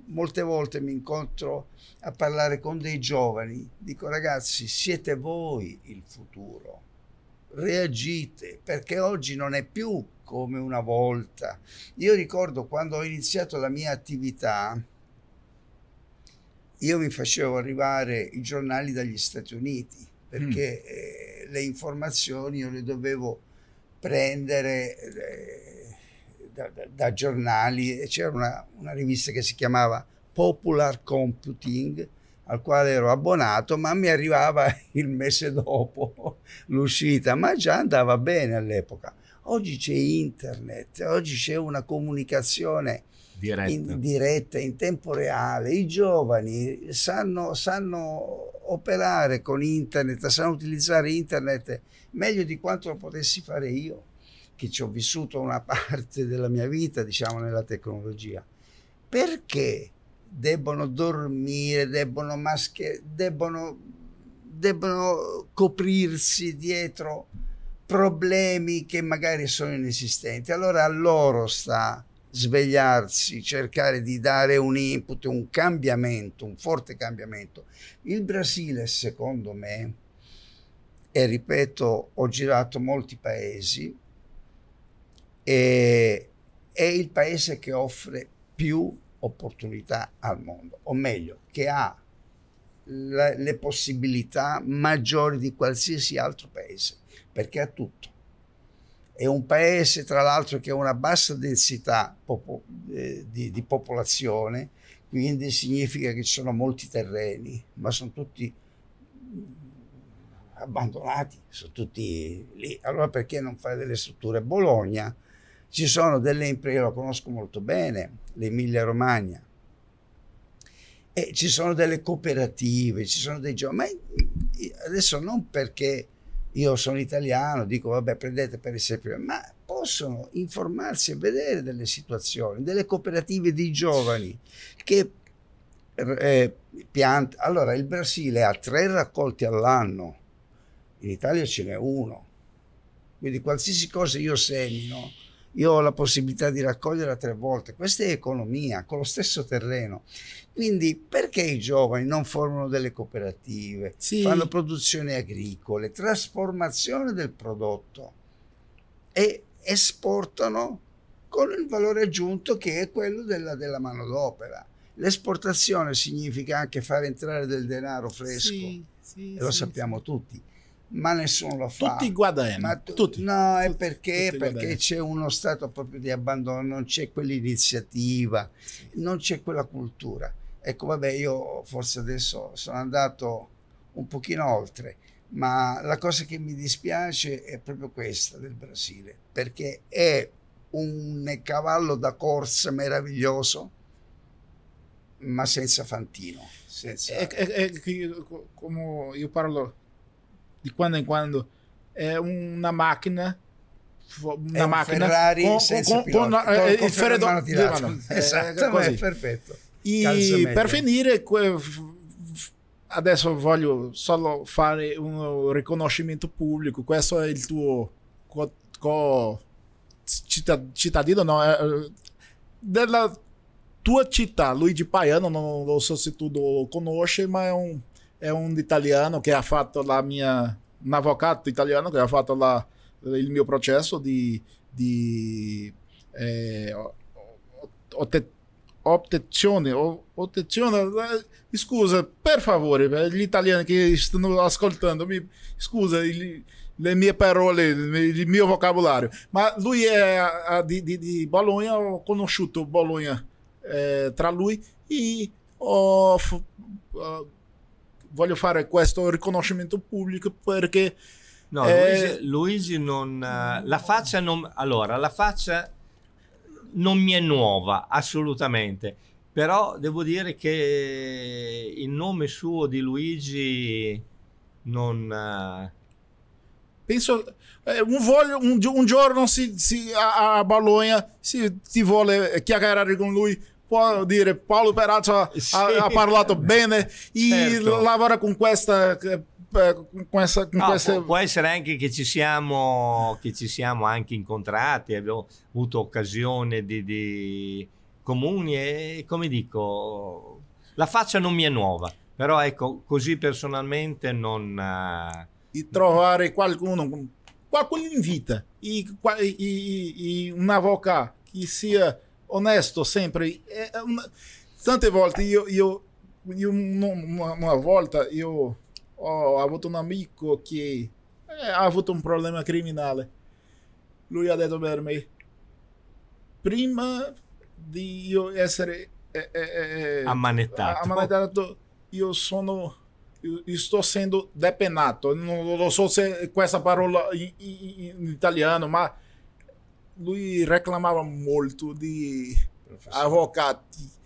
molte volte mi incontro a parlare con dei giovani, dico ragazzi, siete voi il futuro, reagite, perché oggi non è più come una volta. Io ricordo quando ho iniziato la mia attività, io mi facevo arrivare i giornali dagli Stati Uniti perché mm. eh, le informazioni io le dovevo prendere eh, da, da, da, giornali c'era una, una, rivista che si chiamava Popular Computing al quale ero abbonato ma mi arrivava il mese dopo l'uscita ma già andava bene all'epoca oggi c'è internet oggi c'è una comunicazione diretta in, diretta, in tempo reale. I giovani sanno, sanno, operare con internet, sanno utilizzare internet meglio di quanto lo potessi fare io, che ci ho vissuto una parte della mia vita, diciamo, nella tecnologia. Perché debbono dormire, debbono maschere, debbono, debbono coprirsi dietro problemi che magari sono inesistenti. Allora a loro sta svegliarsi, cercare di dare un input, un cambiamento, un forte cambiamento. Il Brasile, secondo me, e ripeto, ho girato molti paesi, e, è il paese che offre più opportunità al mondo, o meglio, che ha le possibilità maggiori di qualsiasi altro paese, perché ha tutto è un paese tra l'altro che ha una bassa densità popo eh, di, di, popolazione, quindi significa che ci sono molti terreni, ma sono tutti mm, abbandonati, sono tutti lì. Allora perché non fare delle strutture? Bologna ci sono delle imprese, lo conosco molto bene, l'Emilia Romagna, e ci sono delle cooperative, ci sono dei giovani, adesso non perché io sono italiano, dico vabbè prendete per esempio, ma possono informarsi e vedere delle situazioni, delle cooperative di giovani che eh, piant- Allora il Brasile ha tre raccolti all'anno, in Italia ce n'è uno, quindi qualsiasi cosa io semino io ho la possibilità di raccogliere tre volte. Questa è economia con lo stesso terreno. Quindi perché i giovani non formano delle cooperative, sì. fanno produzioni agricole, trasformazione del prodotto e esportano con il valore aggiunto che è quello della, della manodopera. L'esportazione significa anche far entrare del denaro fresco, sì, sì, e lo sappiamo tutti ma nessuno lo fa. Tutti guadagnano. Tu, tutti. No, è perché, tutti perché c'è uno stato proprio di abbandono, non c'è quell'iniziativa, non c'è quella cultura. Ecco, vabbè, io forse adesso sono andato un pochino oltre, ma la cosa che mi dispiace è proprio questa del Brasile, perché è un cavallo da corsa meraviglioso, ma senza Fantino. Senza... È, è, è, io, parlo de quando em quando é uma máquina na é um máquina Ferrari com, senza com, pilota, é, então, é, Ferrari tirato. É, Esattamente, eh, E para finire adesso voglio solo fare un riconoscimento pubblico, questo è il tuo co, co cittadino no eh, eh, della tua città, Luigi Paiano, non lo so se tu lo conosci, ma è un è un italiano che ha fatto la mia, un avvocato italiano che ha fatto la, il mio processo di, di eh, obtezione, obtezione, eh, scusa, per favore, per gli italiani che stanno ascoltando, mi, scusa il, le mie parole, il mio vocabolario, ma lui è a, a, di, di, di, Bologna, ho conosciuto Bologna eh, tra lui e ho... ho voglio fare questo riconoscimento pubblico perché... No, eh... Luigi, non... Eh, la faccia non... Allora, la faccia non mi è nuova, assolutamente. Però devo dire che il nome suo di Luigi non... Eh, Penso, eh, un, voglio, un, un giorno si, si, a, a Bologna, si ti vuole chiacchierare con lui, può dire Paolo Peraccio sì. ha, ha, parlato bene e certo. lavora con questa eh, con questa, con no, queste... può, essere anche che ci siamo, che ci siamo anche incontrati, abbiamo avuto occasione di, di comuni e come dico, la faccia non mi è nuova, però ecco, così personalmente non... Eh, di trovare qualcuno, qualcuno in vita, e, e, e una voca che sia honesto sempre. É, eh, eh, uma, tante volte io, io, io uma, volta eu ho avuto un amico che eh, ha avuto un problema criminale. Lui ha detto per me, prima di io essere eh, eh, ammanettato. ammanettato, io sono io sto sendo depenato. Non lo so se questa parola in, in, in italiano, ma lui reclamava muito de avocados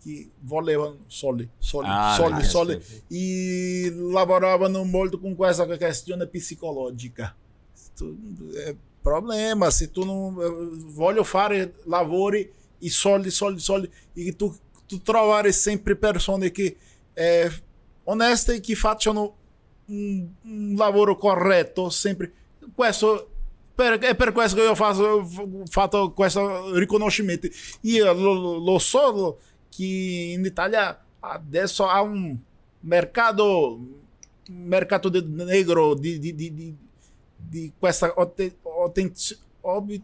que volevam soldi, soldi, ah, soldi, soldi e lavoravano muito com essa questão psicológica. é problema, se tu não eh, voglio fare lavori e soldi, soldi, soldi e tu tu trovare sempre pessoas que é, honesta eh, e que facciano um, um lavoro correto sempre questo per, è é, per questo che io faccio, fatto questo riconoscimento. Io lo, lo so che in Italia adesso ha un mercato, mercato de, negro di, di, di, di questa otten, otten, ob,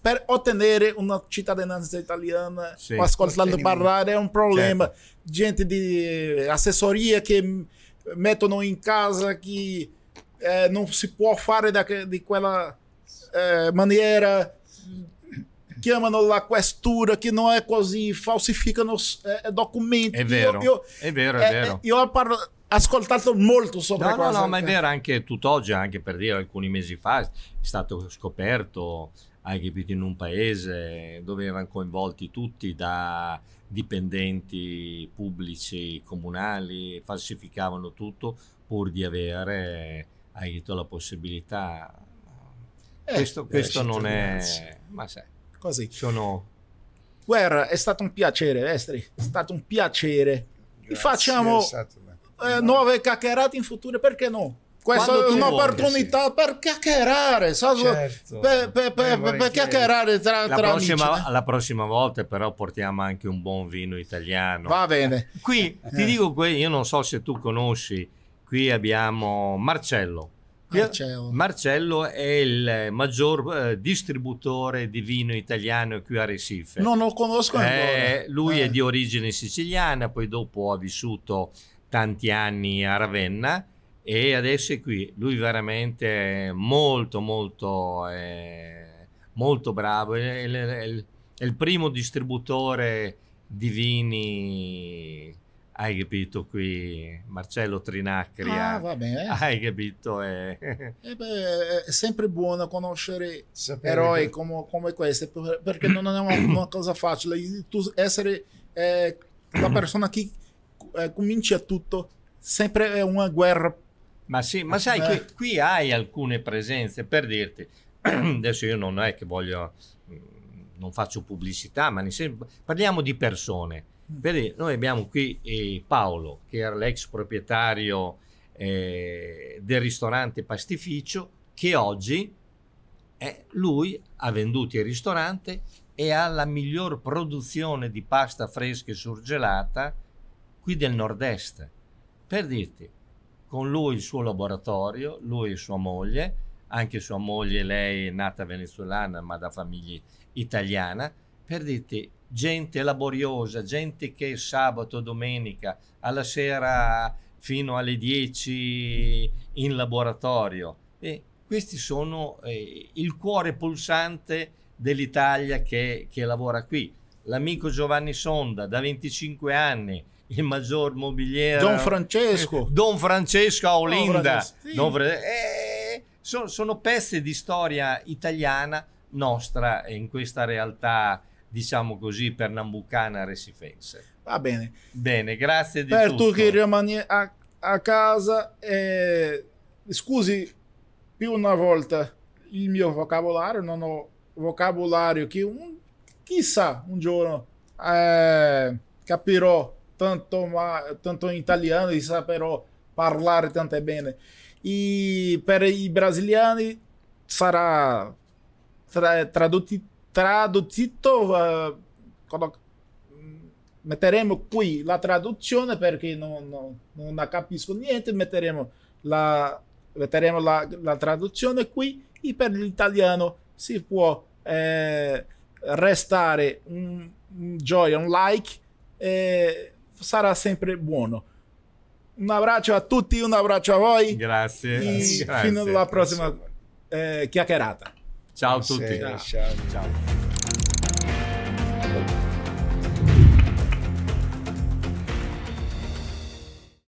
per ottenere una cittadinanza italiana sì, com as quais lá parlare é um problema. Certo. Gente de assessoria que mettono in casa que é, eh, não se porfare di quella eh, maneira que amano la questura, che non è così, falsificano é, eh, documenti. È vero, io, io, è vero, è vero. Io ho ascoltato molto sopra no, No, no, ma è vero, anche tutt'oggi, anche per dire alcuni mesi fa, è stato scoperto anche in un paese dove erano coinvolti tutti da dipendenti pubblici, comunali, falsificavano tutto pur di avere hai detto la possibilità. Eh, questo, eh, questo non è... Ma sai, così. Sono... Guerra, è stato un piacere, Vestri, è stato un piacere. Grazie, Facciamo una... eh, nuove chiacchierate in futuro, perché no? Questa Quando è un'opportunità sì. per chiacchierare, certo. per, per, eh, per, per chiacchierare tra, la tra prossima, amici. Eh. La prossima volta però portiamo anche un buon vino italiano. Va bene. Qui eh. ti dico, io non so se tu conosci Qui abbiamo Marcello. Marcello. Marcello. è il maggior eh, distributore di vino italiano qui a Recife. non lo conosco eh, Lui eh. è di origine siciliana, poi dopo ha vissuto tanti anni a Ravenna e adesso è qui. Lui veramente è molto, molto, eh, molto bravo. È, è, è, è il primo distributore di vini hai capito qui Marcello Trinacria ah, eh. va bene. hai capito eh. Eh beh, è sempre buono conoscere Sapere eroi che... come, come questi perché non è una, una cosa facile tu essere eh, la persona che eh, comincia tutto sempre è una guerra ma sì ma sai che eh. qui hai alcune presenze per dirti adesso io non è che voglio mm, non faccio pubblicità ma parliamo di persone Vedi, noi abbiamo qui eh, Paolo, che era l'ex proprietario eh, del ristorante pastificio, che oggi eh, lui ha venduto il ristorante e ha la miglior produzione di pasta fresca e surgelata qui del nord-est. Per dirti, con lui il suo laboratorio, lui e sua moglie, anche sua moglie, lei è nata venezuelana ma da famiglia italiana, per dirti, gente laboriosa, gente che sabato, domenica, alla sera fino alle 10 in laboratorio. E questi sono eh, il cuore pulsante dell'Italia che, che lavora qui. L'amico Giovanni Sonda, da 25 anni, il maggior mobiliere. Don Francesco. Don Francesco a Olinda. Oh, eh, sono, sono pezzi di storia italiana nostra in questa realtà diciamo così, pernambucana recifense. Va bene. Bene, grazie di per tutto. Per che rimani a, a casa, eh, scusi più una volta il mio vocabolario, non ho vocabolario che un, chissà un giorno eh, capirò tanto, ma, tanto in italiano e saprò parlare tanto bene. E per i brasiliani sarà tra, tradotto traducito, uh, eh, metteremo qui la traduzione perché non, non, non capisco niente, metteremo, la, metteremo la, la, traduzione qui e per l'italiano si può eh, restare un, un gioia, un like, eh, sarà sempre buono. Un abbraccio a tutti, un abbraccio a voi. Grazie. grazie. Fino alla prossima eh, chiacchierata. Ciao a tutti. Ciao. Ciao.